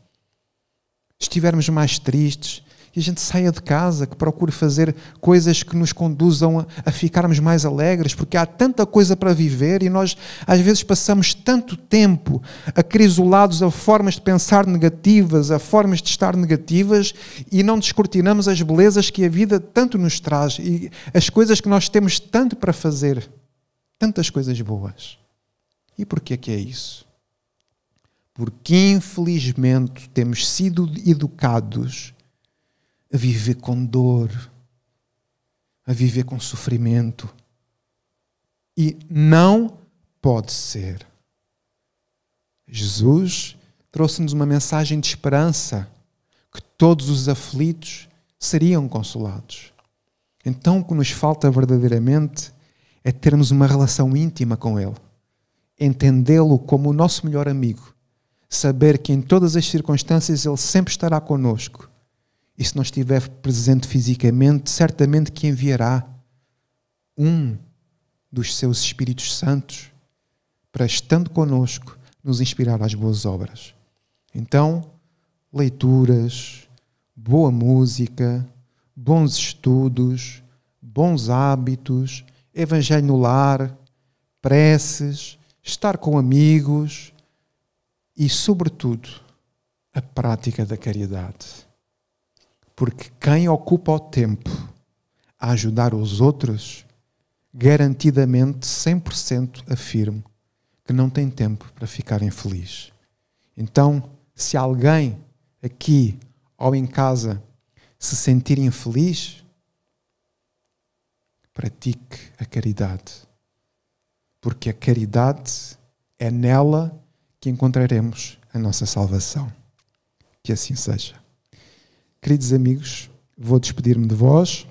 Estivermos mais tristes, e a gente saia de casa, que procure fazer coisas que nos conduzam a, ficarmos mais alegres, porque há tanta coisa para viver e nós às vezes passamos tanto tempo acrisolados a formas de pensar negativas, a formas de estar negativas e não descortinamos as belezas que a vida tanto nos traz e as coisas que nós temos tanto para fazer, tantas coisas boas. E por que é que é isso? Porque infelizmente temos sido educados a viver com dor, a viver com sofrimento. E não pode ser. Jesus trouxe-nos uma mensagem de esperança que todos os aflitos seriam consolados. Então, o que nos falta verdadeiramente é termos uma relação íntima com Ele, entendê-lo como o nosso melhor amigo, saber que em todas as circunstâncias Ele sempre estará conosco e se não estiver presente fisicamente, certamente que enviará um dos seus Espíritos Santos para, estando conosco, nos inspirar às boas obras. Então, leituras, boa música, bons estudos, bons hábitos, evangelho no lar, preces, estar com amigos e, sobretudo, a prática da caridade. Porque quem ocupa o tempo a ajudar os outros, garantidamente 100% afirmo que não tem tempo para ficar infeliz. Então, se alguém aqui ou em casa se sentir infeliz, pratique a caridade. Porque a caridade é nela que encontraremos a nossa salvação. Que assim seja. Queridos amigos, vou despedir-me de vós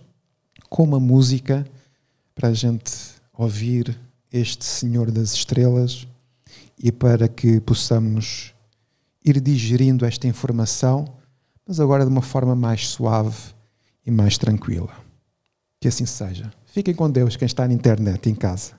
com uma música para a gente ouvir este Senhor das Estrelas e para que possamos ir digerindo esta informação, mas agora de uma forma mais suave e mais tranquila. Que assim seja. Fiquem com Deus, quem está na internet, em casa.